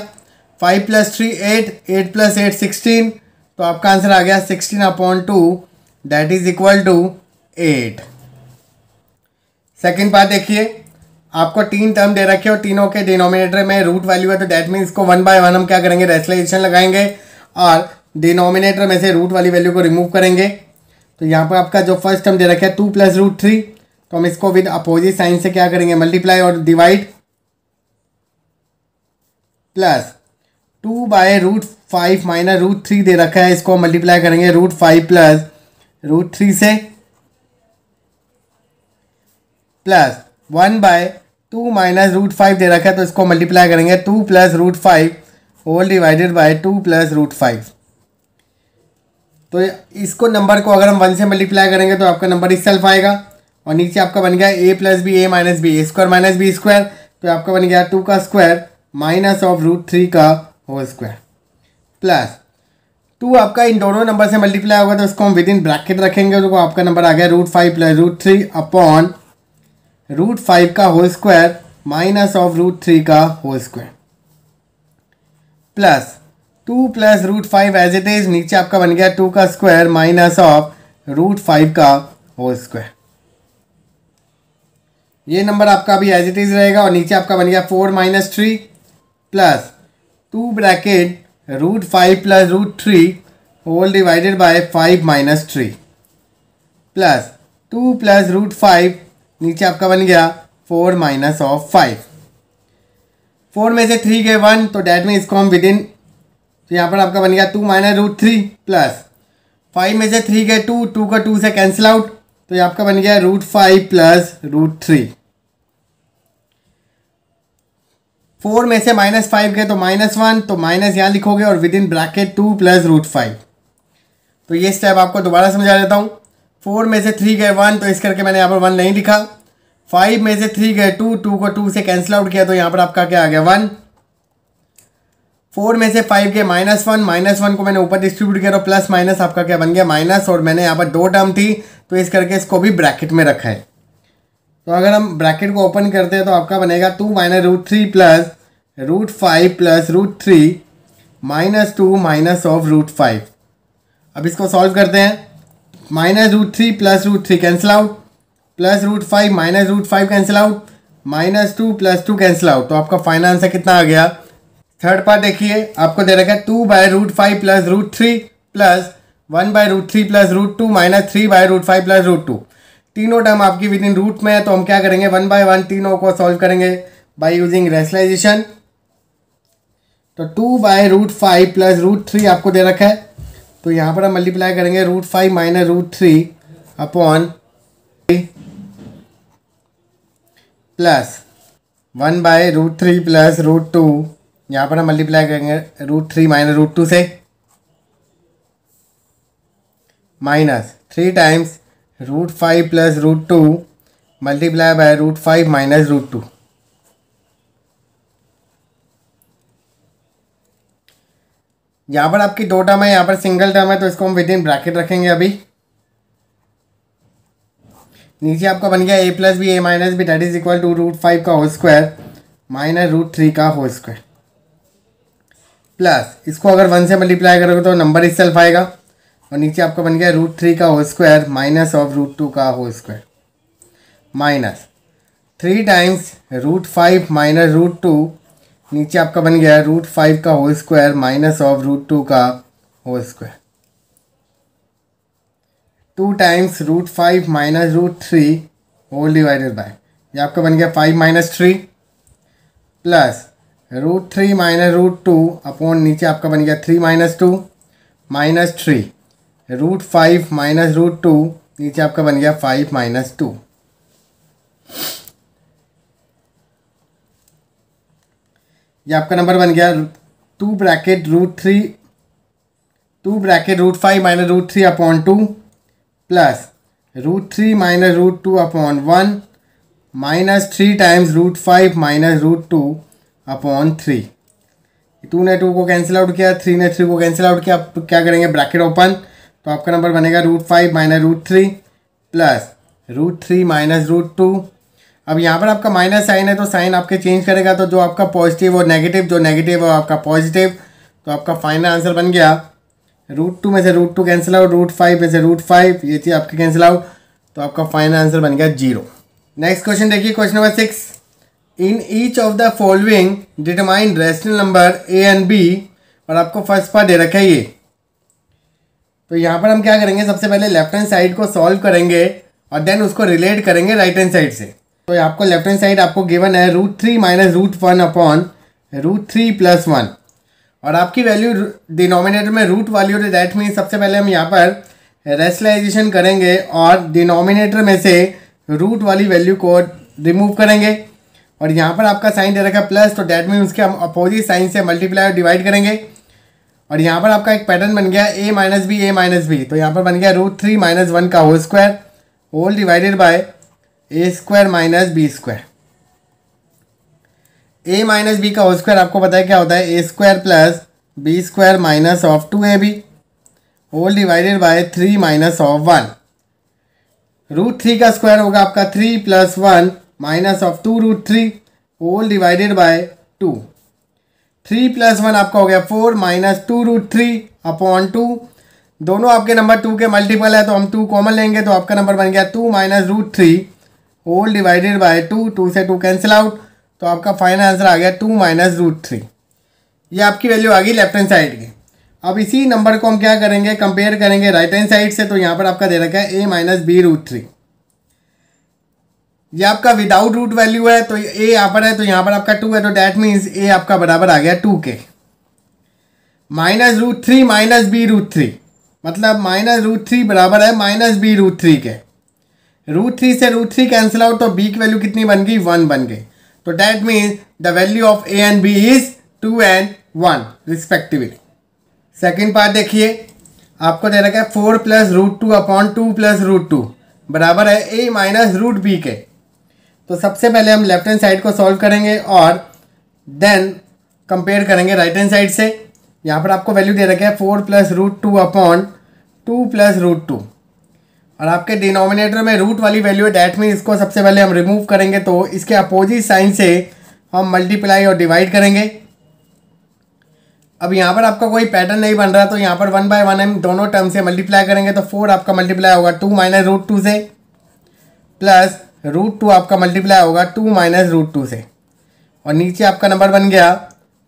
five plus three eight eight plus eight sixteen तो आपका answer आ गया sixteen upon two that is equal to eight second part देखिए आपको तीन टर्म दे रखे हो तीनों के डिनोमिनेटर में रूट वैल्यू है तो डैट मीन्स को वन बाय वन हम क्या करेंगे रेसलाइजेशन लगाएंगे और डिनोमिनेटर में से रूट वाली वैल्यू को रिमूव करेंगे तो यहाँ पर आपका जो फर्स्ट टर्म दे रखा है टू प्लस रूट थ्री तो हम इसको विद अपोजिट साइन से क्या करेंगे मल्टीप्लाई और divide plus two by root five minus root three दे रखा है इसको मल्टीप्लाई करेंगे root five plus root three से plus one by two minus root five दे रखा है तो इसको मल्टीप्लाई करेंगे two plus root five whole divided by two plus root five तो इसको नंबर को अगर हम वन से मल्टीप्लाई करेंगे तो आपका नंबर इस सेल्फ आएगा और नीचे आपका बन गया A plus B A minus B A square minus B square तो आपका बन गया टू का square minus of root three का होल स्क्वायर प्लस टू आपका इन दोनों नंबर से मल्टीप्लाई होगा तो उसको हम विद इन ब्रैकेट रखेंगे तो आपका नंबर आ गया root five plus root three upon root five का whole square minus of root three का whole square plus two plus root five as it is नीचे आपका बन गया टू का square minus of root five का होल स्क्वायर ये number आपका अभी एज इट इज रहेगा और नीचे आपका बन गया four minus three plus two bracket root five plus root three whole divided by five minus three plus two plus root five नीचे आपका बन गया four minus of five four में से थ्री गए वन तो डैट में इसको हम विद इन तो यहाँ पर आपका बन गया two minus root three plus five में से थ्री गए टू टू का टू से कैंसिल आउट तो ये आपका बन गया root five plus root three four में से माइनस फाइव गए तो माइनस वन तो माइनस यहाँ लिखोगे और within bracket two plus root five तो ये स्टेप आपको दोबारा समझा देता हूँ फोर में से थ्री गए वन तो इस करके मैंने यहाँ पर वन नहीं लिखा फाइव में से थ्री गए टू टू को टू से कैंसिल आउट किया तो यहाँ पर आपका क्या आ गया वन फोर में से फाइव के माइनस वन माइनस वन को मैंने ऊपर डिस्ट्रीब्यूट किया तो प्लस माइनस आपका क्या बन गया माइनस और मैंने यहाँ पर दो टर्म थी तो इस करके इसको भी ब्रैकेट में रखा है तो अगर हम ब्रैकेट को ओपन करते हैं तो आपका बनेगा two minus root three plus root five plus root three minus two minus of root five अब इसको सॉल्व करते हैं minus root three plus root three cancel out plus root five minus root five cancel out minus two plus two cancel out तो आपका final answer कितना आ गया third part देखिए आपको दे रखा है two by root five plus root three plus one by root three plus root two minus three by root five plus root two तीनों टर्म आपकी विद इन रूट में है तो हम क्या करेंगे वन बाय वन तीनों को सॉल्व करेंगे बाय यूजिंग रेसलाइजेशन तो two by root five plus root three आपको दे रखा है तो यहाँ पर हम मल्टीप्लाई करेंगे root five minus root three upon plus one by root three plus root two यहाँ पर हम मल्टीप्लाई करेंगे root three minus root two से minus three times root five plus root two multiply by root five minus root two यहाँ पर आपकी दो term है यहाँ पर सिंगल टर्म है तो इसको हम विद इन ब्रैकेट रखेंगे अभी नीचे आपका बन गया A plus B A minus B that is equal to root five का whole square minus root three का होल स्क्वायर प्लस इसको अगर वन से मल्टीप्लाई करोगे तो नंबर इस सेल्फ आएगा और नीचे आपका बन गया रूट थ्री का whole square minus of root two का whole square minus three times root five minus root two नीचे आपका बन गया रूट फाइव का whole square minus of root two का whole square two times root five minus root three whole divided by ये आपका बन गया five minus three plus root three minus root two upon नीचे आपका बन गया three minus two minus three root five minus root two नीचे आपका बन गया फाइव माइनस टू ये आपका नंबर बन गया two bracket root three two bracket root five minus root three upon two plus root three minus root two upon one minus three times root five minus root two upon three two ने two को cancel out किया three ने three को cancel out किया आप क्या करेंगे bracket open तो आपका नंबर बनेगा root five minus root three plus root three minus root two अब यहाँ पर आपका माइनस साइन है तो साइन आपके चेंज करेगा तो जो आपका पॉजिटिव और नेगेटिव जो नेगेटिव है आपका पॉजिटिव तो आपका फाइनल आंसर बन गया रूट टू में से root two cancel out root five में से रूट फाइव ये चीज़ आपके कैंसिल आउट तो आपका फाइनल आंसर बन गया जीरो नेक्स्ट क्वेश्चन देखिए question number six in each of the following determine rational number A and B और आपको फर्स्ट पार्ट दे रखा है ये तो यहाँ पर हम क्या करेंगे सबसे पहले लेफ्ट हैंड साइड को सॉल्व करेंगे और देन उसको रिलेट करेंगे राइट हैंड साइड से तो आपको लेफ्ट हैंड साइड आपको गिवन है root three minus root one upon root three plus one और आपकी वैल्यू डिनोमिनेटर में रूट वाली हो दैट मीन सबसे पहले हम यहाँ पर रेशलाइजेशन करेंगे और डिनोमिनेटर में से रूट वाली वैल्यू को रिमूव करेंगे और यहाँ पर आपका साइन दे रखा है प्लस तो डैट मीन उसके हम अपोजिट साइन से मल्टीप्लाई और डिवाइड करेंगे और यहाँ पर आपका एक पैटर्न बन गया A minus B A minus B तो यहाँ पर बन गया रूट थ्री माइनस वन का whole square whole divided by A square minus B square A minus B का होल स्क्वायर आपको पता है क्या होता है A square plus B square minus of two A B whole divided by three minus of one root three का square होगा आपका three plus one minus of two root three whole divided by two three plus one आपका हो गया four minus two root three upon two दोनों आपके number two के multiple है तो हम टू कॉमन लेंगे तो आपका नंबर बन गया two minus root three whole divided by two two से टू कैंसिल आउट तो आपका फाइनल आंसर आ गया टू माइनस रूट थ्री ये आपकी वैल्यू आ गई लेफ्ट हैंड साइड की अब इसी नंबर को हम क्या करेंगे कंपेयर करेंगे राइट हैंड साइड से तो यहाँ पर आपका दे रखा है A minus B root three ये आपका विदाउट रूट वैल्यू है तो ए यहाँ पर है तो यहाँ पर आपका टू है तो डैट मीन्स ए आपका बराबर आ गया टू के minus root three minus B root three मतलब माइनस रूट थ्री बराबर है माइनस बी रूट थ्री के रूट थ्री से रूट थ्री कैंसिल आउट तो बी की वैल्यू कितनी बन गई वन बन गई तो that means the value of A and B is two and one respectively second part देखिए आपको दे रखा है four plus root two upon two plus root two बराबर है ए माइनस रूट बी के तो सबसे पहले हम लेफ्ट हैंड साइड को सॉल्व करेंगे और देन कंपेयर करेंगे राइट हैंड साइड से यहाँ पर आपको वैल्यू दे रखे है four plus root two upon two plus root two और आपके डिनोमिनेटर में रूट वाली वैल्यू है डैट मीन इसको सबसे पहले हम रिमूव करेंगे तो इसके अपोजिट साइन से हम मल्टीप्लाई और डिवाइड करेंगे अब यहाँ पर आपका कोई पैटर्न नहीं बन रहा तो यहाँ पर वन बाय वन हम दोनों टर्म से मल्टीप्लाई करेंगे तो फोर आपका मल्टीप्लाई होगा टू माइनस रूट टू से प्लस रूट टू आपका मल्टीप्लाई होगा टू माइनस रूट टू से और नीचे आपका नंबर बन गया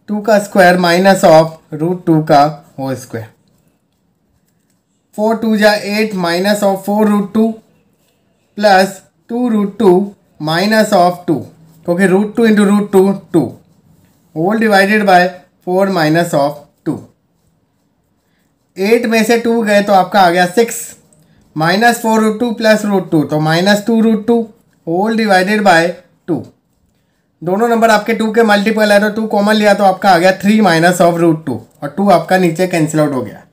टू का square minus of root two का होल स्क्वायर फोर टू जा eight minus of four root two plus two root two minus of two क्योंकि root two into root two two whole divided by four minus of two eight में से two गए तो आपका आ गया six minus four root two plus root two तो minus two root two whole divided by two दोनों number आपके टू के मल्टीपल है तो टू कॉमन लिया तो आपका आ गया three minus of root two और टू आपका नीचे कैंसिल आउट हो गया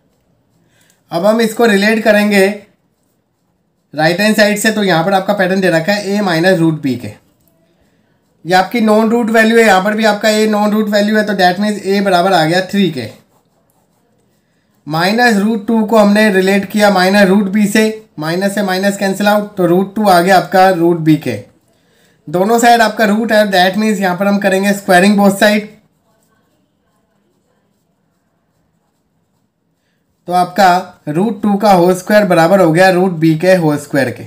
अब हम इसको रिलेट करेंगे राइट हैंड साइड से तो यहाँ पर आपका पैटर्न दे रखा है ए माइनस रूट बी के ये आपकी नॉन रूट वैल्यू है यहाँ पर भी आपका ए नॉन रूट वैल्यू है तो डैट मीन्स ए बराबर आ गया थ्री के माइनस रूट टू को हमने रिलेट किया माइनस रूट बी से माइनस से माइनस कैंसिल आउट तो रूट टू आ गया आपका रूट बी के दोनों साइड आपका रूट है दैट मीन्स यहाँ पर हम करेंगे स्क्वायरिंग बोथ साइड तो आपका रूट टू का होल स्क्वायर बराबर हो गया रूट बी के होल स्क्वायर के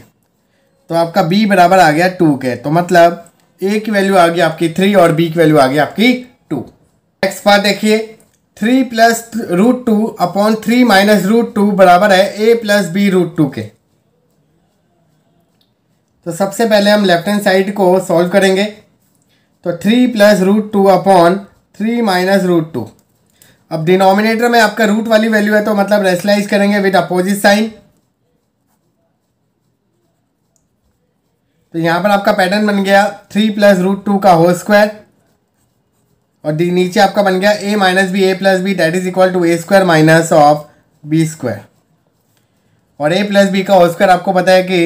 तो आपका बी बराबर आ गया टू के तो मतलब ए की वैल्यू आ गई आपकी थ्री और बी की वैल्यू आ गई आपकी टू नेक्स्ट पार्ट देखिए three plus root two upon three minus root two बराबर है A plus B root two के तो सबसे पहले हम लेफ्ट हैंड साइड को सॉल्व करेंगे तो three plus root two upon three minus root two अब डिनोमिनेटर में आपका रूट वाली वैल्यू है तो मतलब रेसलाइज करेंगे विद अपोजिट साइन तो यहां पर आपका पैटर्न बन गया थ्री प्लस रूट टू का होल स्क्वायर और नीचे आपका बन गया A minus B A plus B that is equal to A square minus of B square और ए प्लस बी का होल स्क्वायर आपको पता है कि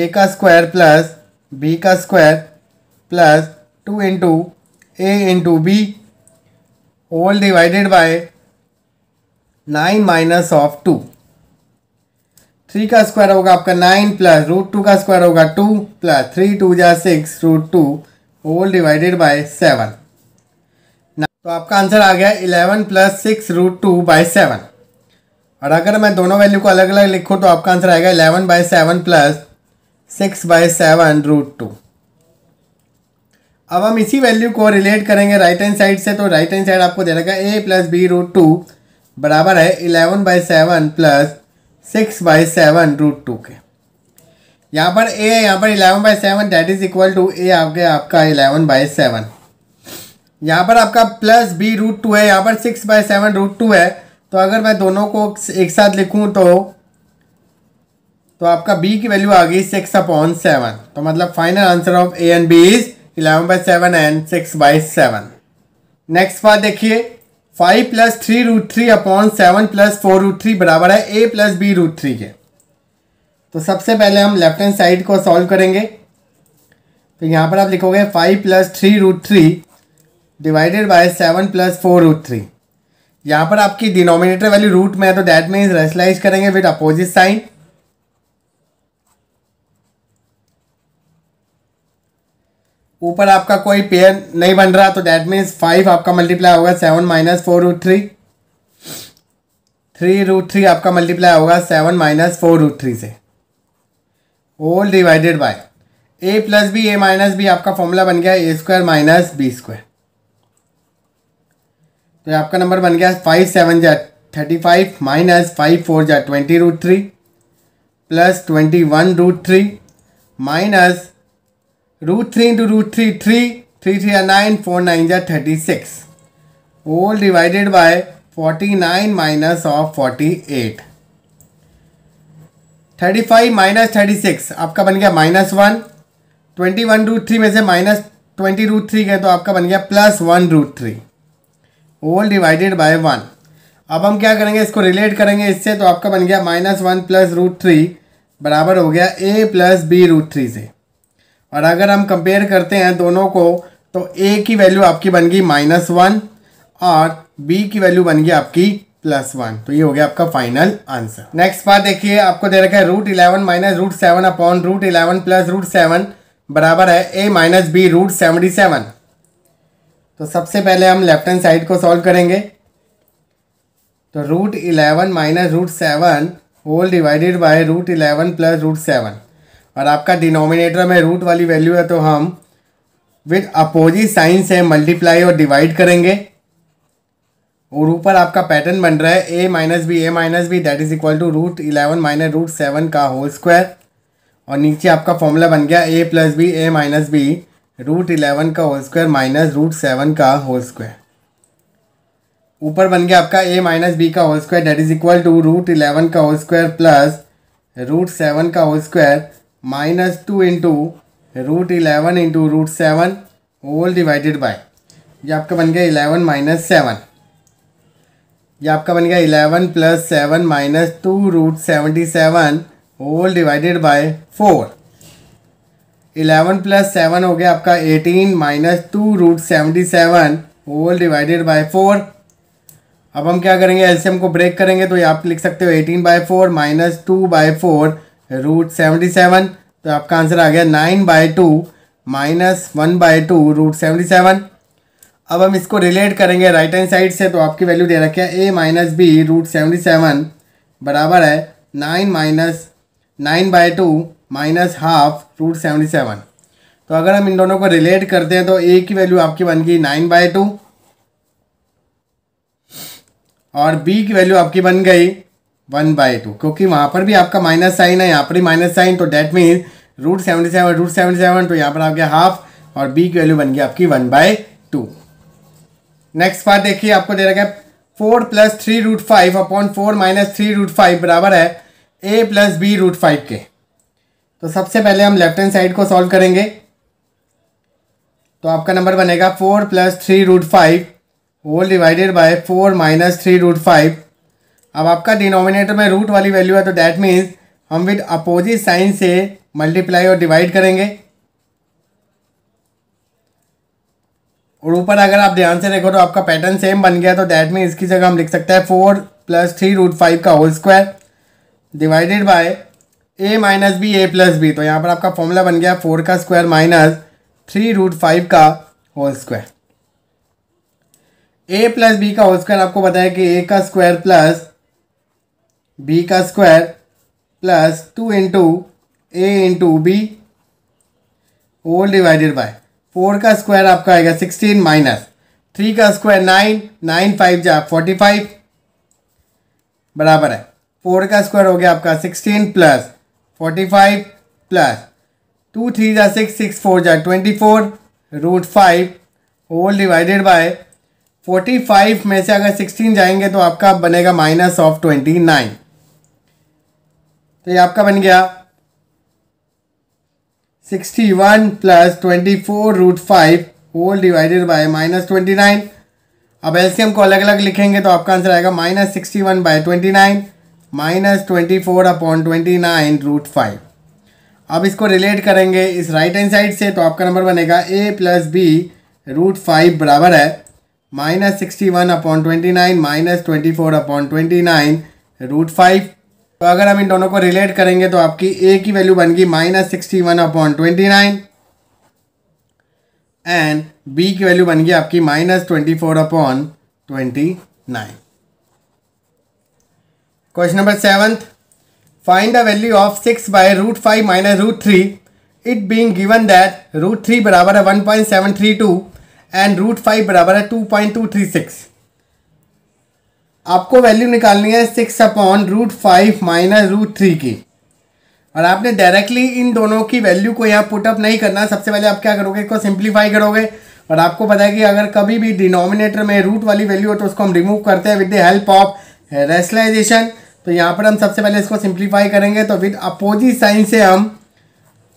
ए का स्क्वायर प्लस बी का square plus two into A into B whole divided by nine minus of two three का square होगा आपका नाइन प्लस रूट टू का स्क्वायर होगा टू प्लस थ्री टू जा six root two whole divided by seven तो आपका answer आ गया eleven plus six root two by seven और अगर मैं दोनों वैल्यू को अलग अलग लिखूँ तो आपका आंसर आएगा eleven by seven plus six by seven root two अब हम इसी वैल्यू को रिलेट करेंगे राइट हैंड साइड से तो राइट हैंड साइड आपको दे रखा है A plus B root two बराबर है eleven by seven plus six by seven root two के यहाँ पर ए है यहाँ पर eleven by seven that is equal to A आपके आपका इलेवन बाई सेवन यहाँ पर आपका प्लस बी रूट टू है यहाँ पर six by seven root two है तो अगर मैं दोनों को एक साथ लिखूँ तो तो आपका बी की वैल्यू आ गई सिक्स अपॉन सेवन तो मतलब final answer of A and B is eleven by seven and six by seven next बात देखिए five plus three root three upon seven plus four root three बराबर है A plus B root three के तो सबसे पहले हम left hand side को सॉल्व करेंगे तो यहाँ पर आप लिखोगे five plus three root three divided by seven plus four root three यहाँ पर आपकी डिनोमिनेटर वैल्यू रूट में है तो दैट मीन्स रेसलाइज करेंगे विद अपोजिट साइन ऊपर आपका कोई पेयर नहीं बन रहा तो दैट मीन्स फाइव आपका मल्टीप्लाई होगा seven minus four root three three root three आपका मल्टीप्लाई होगा seven minus four root three से whole divided by A plus B A minus B आपका फॉर्मूला बन गया A square minus B square तो आपका नंबर बन गया फाइव सेवन जा thirty five minus five four जा twenty root three plus twenty one root three minus root three into root three three three three या nine four nine जा thirty six whole divided by forty nine minus of forty eight thirty five minus thirty six आपका बन गया minus one twenty one root three में से minus twenty root three गए तो आपका बन गया plus one root three whole divided by one अब हम क्या करेंगे इसको रिलेट करेंगे इससे तो आपका बन गया minus one plus root three बराबर हो गया A plus B root three से और अगर हम कंपेयर करते हैं दोनों को तो ए की वैल्यू आपकी बन गई माइनस वन और बी की वैल्यू बन गई आपकी प्लस वन तो ये हो गया आपका फाइनल आंसर नेक्स्ट बात देखिए आपको दे रखा है root eleven minus root seven upon root eleven plus root seven बराबर है A minus B root seventy seven तो सबसे पहले हम लेफ्ट हैंड साइड को सॉल्व करेंगे तो root eleven minus root seven whole divided by root eleven plus root seven और आपका डिनोमिनेटर में रूट वाली वैल्यू है तो हम विद अपोजिट साइन से मल्टीप्लाई और डिवाइड करेंगे और ऊपर आपका पैटर्न बन रहा है A minus B A minus B that is equal to root eleven minus root seven का होल स्क्वायर और नीचे आपका फॉर्मूला बन गया A plus B A minus B root eleven का whole square minus root seven का whole square ऊपर बन गया आपका ए माइनस बी का whole square that is equal to root eleven का whole square plus root seven का whole square minus two into root eleven into root seven whole divided by ये आपका बन गया इलेवन माइनस सेवन ये आपका बन गया eleven plus seven minus two root seventy seven whole divided by four eleven plus seven हो गया आपका eighteen minus two root seventy seven whole divided by four अब हम क्या करेंगे एलसीएम को ब्रेक करेंगे तो आप लिख सकते हो eighteen by four minus two by four root seventy seven तो आपका आंसर आ गया nine by two minus one by two root seventy seven अब हम इसको रिलेट करेंगे राइट हैंड साइड से तो आपकी वैल्यू दे रखी है A minus B root seventy seven बराबर है nine minus nine by two minus half root seventy seven तो अगर हम इन दोनों को रिलेट करते हैं तो ए की वैल्यू आपकी बन गई नाइन बाय टू और बी की वैल्यू आपकी बन गई वन बाय टू क्योंकि वहां पर भी आपका माइनस साइन है यहाँ पर ही माइनस साइन तो that mean root seventy seven root seventy seven तो यहाँ पर आपके हाफ और बी की वैल्यू बन गई आपकी one by two next part देखिए आपको दे रखा है four plus three root five upon four minus three root five बराबर है A plus B root five के तो सबसे पहले हम लेफ्ट हैंड साइड को सॉल्व करेंगे तो आपका नंबर बनेगा four plus three root five whole divided by four minus three root five अब आपका डिनोमिनेटर में रूट वाली वैल्यू है तो डैट मीन्स हम विद अपोजिट साइन से मल्टीप्लाई और डिवाइड करेंगे और ऊपर अगर आप ध्यान से देखो तो आपका पैटर्न सेम बन गया तो डैट मीन्स इसकी जगह हम लिख सकते हैं four plus three root five का whole square divided by A minus B A plus B तो यहाँ पर आपका फॉर्मूला बन गया फोर का square minus three root five का whole square A plus B का होल स्क्वायर आपको बताया कि ए का स्क्वायर प्लस बी का square plus two into A into B whole divided by four का स्क्वायर आपका आएगा सिक्सटीन माइनस थ्री का स्क्वायर नाइन नाइन फाइव जा फोर्टी फाइव बराबर है फोर का स्क्वायर हो गया आपका sixteen plus forty five plus two three ज़ा सिक्स सिक्स फोर ज़ा twenty four root five whole divided by forty five में से अगर सिक्सटीन जाएंगे तो आपका बनेगा माइनस ऑफ ट्वेंटी नाइन तो ये आपका बन गया sixty one plus twenty four root five whole divided by minus twenty nine अब एलसीएम को अलग अलग लिखेंगे तो आपका आंसर आएगा minus sixty one by twenty nine minus twenty four upon twenty nine root five अब इसको रिलेट करेंगे इस राइट हैंड साइड से तो आपका नंबर बनेगा A plus B root five बराबर है minus sixty one upon twenty nine minus twenty four upon twenty nine root five तो अगर हम इन दोनों को रिलेट करेंगे तो आपकी ए की वैल्यू बन गई minus sixty one upon twenty nine and B की वैल्यू बन गई आपकी minus twenty four upon twenty nine question number seventh find the value of six by root five minus root three it being given that root three बराबर है one point seven three two and root five बराबर है two point two three six आपको value निकालनी है six upon root five minus root three की और आपने डायरेक्टली इन दोनों की वैल्यू को यहाँ पुटअप नहीं करना सबसे पहले आप क्या करोगे इसको सिंप्लीफाई करोगे और आपको पता है कि अगर कभी भी डिनोमिनेटर में रूट वाली वैल्यू हो तो उसको हम रिमूव करते हैं विद द हेल्प ऑफ रेसलाइजेशन तो यहाँ पर हम सबसे पहले इसको सिंप्लीफाई करेंगे तो विद अपोजिट साइन से हम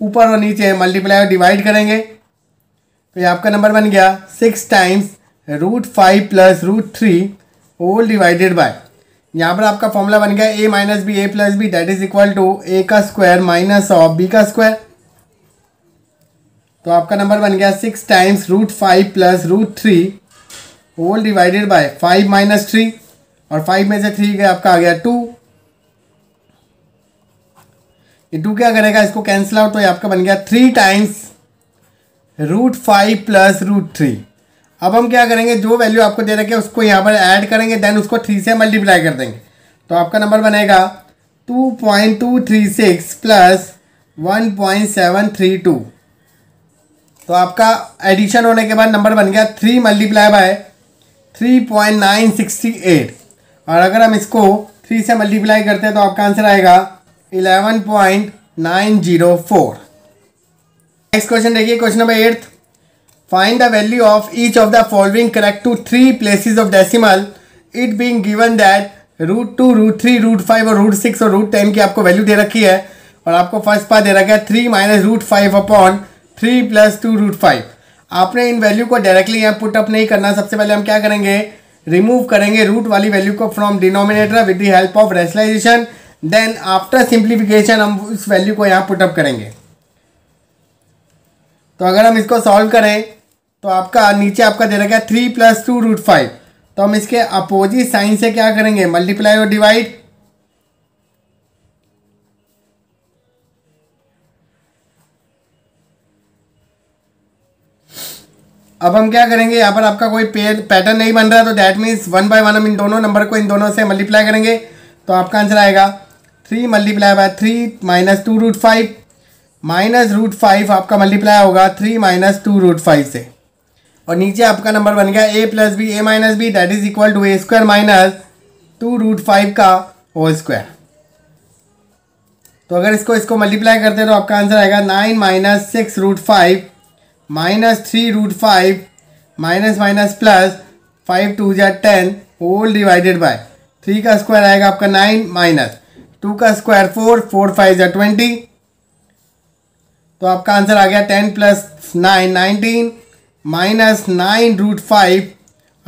ऊपर और नीचे मल्टीप्लाई और डिवाइड करेंगे तो ये आपका नंबर बन गया six times root five plus root three whole divided by यहाँ पर आपका फॉर्मूला बन गया A minus B A plus B that is equal to A का स्क्वायर माइनस ऑफ बी का स्क्वायर तो आपका नंबर बन गया six times root five plus root three whole divided by five minus three और five में से three गया आपका आ गया टू ये टू क्या करेगा इसको कैंसिल आउट तो ये आपका बन गया three times root five plus root three अब हम क्या करेंगे जो वैल्यू आपको दे रखे उसको यहाँ पर ऐड करेंगे देन उसको थ्री से मल्टीप्लाई कर देंगे तो आपका नंबर बनेगा two point two three six plus one point seven three two तो आपका एडिशन होने के बाद नंबर बन गया three multiply by three point nine sixty eight और अगर हम इसको थ्री से मल्टीप्लाई करते हैं तो आपका आंसर आएगा eleven point nine zero four next question देखिए question number eight find the value of each of the following correct to three places of decimal it being given that root two root three root five और root six और root ten की आपको value दे रखी है और आपको first part दे रखा है three minus root five upon three plus two root five आपने इन वैल्यू को डायरेक्टली यहाँ पुटअप नहीं करना सबसे पहले हम क्या करेंगे रिमूव करेंगे रूट वाली वैल्यू को from denominator with the help of rationalisation then after simplification हम उस वैल्यू को यहाँ पुटअप करेंगे तो अगर हम इसको सॉल्व करें तो आपका नीचे आपका दे रखा है three plus two root five तो हम इसके अपोजिट साइन से क्या करेंगे मल्टीप्लाई और डिवाइड अब हम क्या करेंगे यहाँ पर आपका कोई पैटर्न नहीं बन रहा तो that means one by one हम इन दोनों नंबर को इन दोनों से मल्टीप्लाई करेंगे तो आपका आंसर आएगा three multiply by three minus two root five minus root five आपका मल्टीप्लाई होगा three minus two root five से और नीचे आपका नंबर बन गया A plus B A minus B that is equal to A square minus two root five का whole square तो अगर इसको इसको मल्टीप्लाई करते हैं तो आपका आंसर आएगा nine minus six root five minus three root five minus minus plus five two जै ten whole divided by three का स्क्वायर आएगा आपका नाइन माइनस टू का स्क्वायर फोर फोर फाइव जै ट्वेंटी तो आपका आंसर आ गया ten plus nine nineteen minus nine root five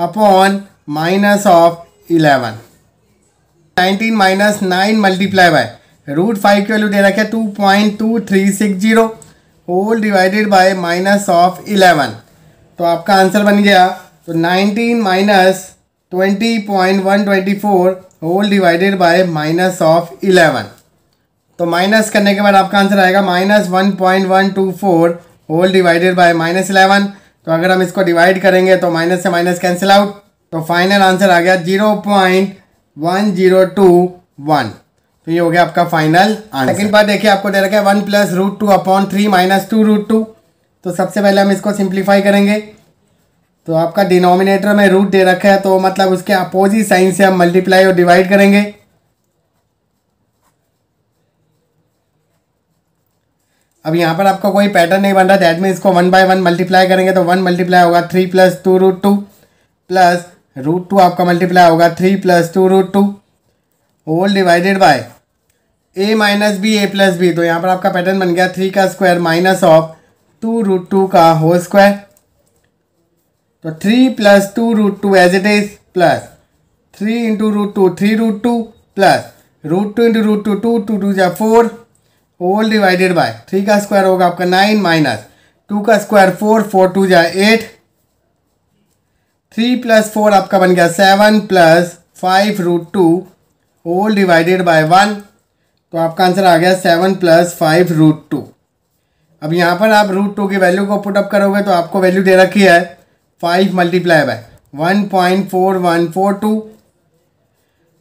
upon minus of eleven nineteen minus nine multiply by root five की वैल्यू दे रखे two point two three six zero whole divided by minus of eleven तो आपका answer बन गया तो nineteen minus twenty point one twenty four whole divided by minus of eleven तो minus करने के बाद आपका आंसर आएगा minus one point one two four whole divided by minus eleven तो अगर हम इसको डिवाइड करेंगे तो माइनस से माइनस कैंसिल आउट तो फाइनल आंसर आ गया zero point one zero two one तो ये हो गया आपका फाइनल सेकंड पार्ट देखिए आपको दे रखा है one plus root two upon three minus two root two तो सबसे पहले हम इसको सिंप्लीफाई करेंगे तो आपका डिनोमिनेटर में रूट दे रखा है तो मतलब उसके अपोजिट साइन से हम मल्टीप्लाई और डिवाइड करेंगे अब यहाँ पर आपका कोई पैटर्न नहीं बन रहा दैट में इसको वन बाय वन मल्टीप्लाई करेंगे तो वन मल्टीप्लाई होगा three plus two root two plus root two आपका मल्टीप्लाई होगा three plus two root two whole divided by A minus B A plus B तो यहाँ पर आपका पैटर्न बन गया थ्री का square minus of two root two का होल स्क्वायर तो three plus two root two as it is plus three into root two three root two plus root two into root two two two two या four whole divided by three का square होगा आपका nine minus two का square four four two या eight three plus four आपका बन गया seven plus five root two whole divided by one तो आपका आंसर आ गया seven plus five root two अब यहाँ पर आप रूट टू की वैल्यू को पुटअप करोगे तो आपको वैल्यू दे रखी है five multiply by one point four one four two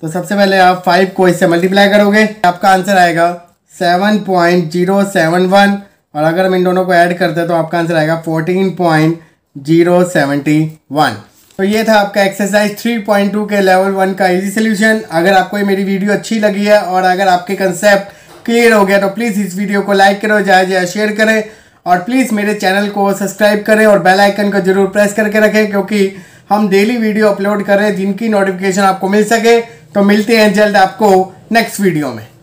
तो सबसे पहले आप फाइव को इससे मल्टीप्लाई करोगे आपका आंसर आएगा seven point zero seven one और अगर हम इन दोनों को ऐड करते हैं तो आपका आंसर आएगा fourteen point zero seventy one तो ये था आपका एक्सरसाइज 3.2 के लेवल वन का इजी सोल्यूशन अगर आपको ये मेरी वीडियो अच्छी लगी है और अगर आपके कंसेप्ट क्लियर हो गया तो प्लीज़ इस वीडियो को लाइक करो जाए जाए शेयर करें और प्लीज़ मेरे चैनल को सब्सक्राइब करें और बेल आइकन को जरूर प्रेस करके रखें क्योंकि हम डेली वीडियो अपलोड करें जिनकी नोटिफिकेशन आपको मिल सके तो मिलते हैं जल्द आपको नेक्स्ट वीडियो में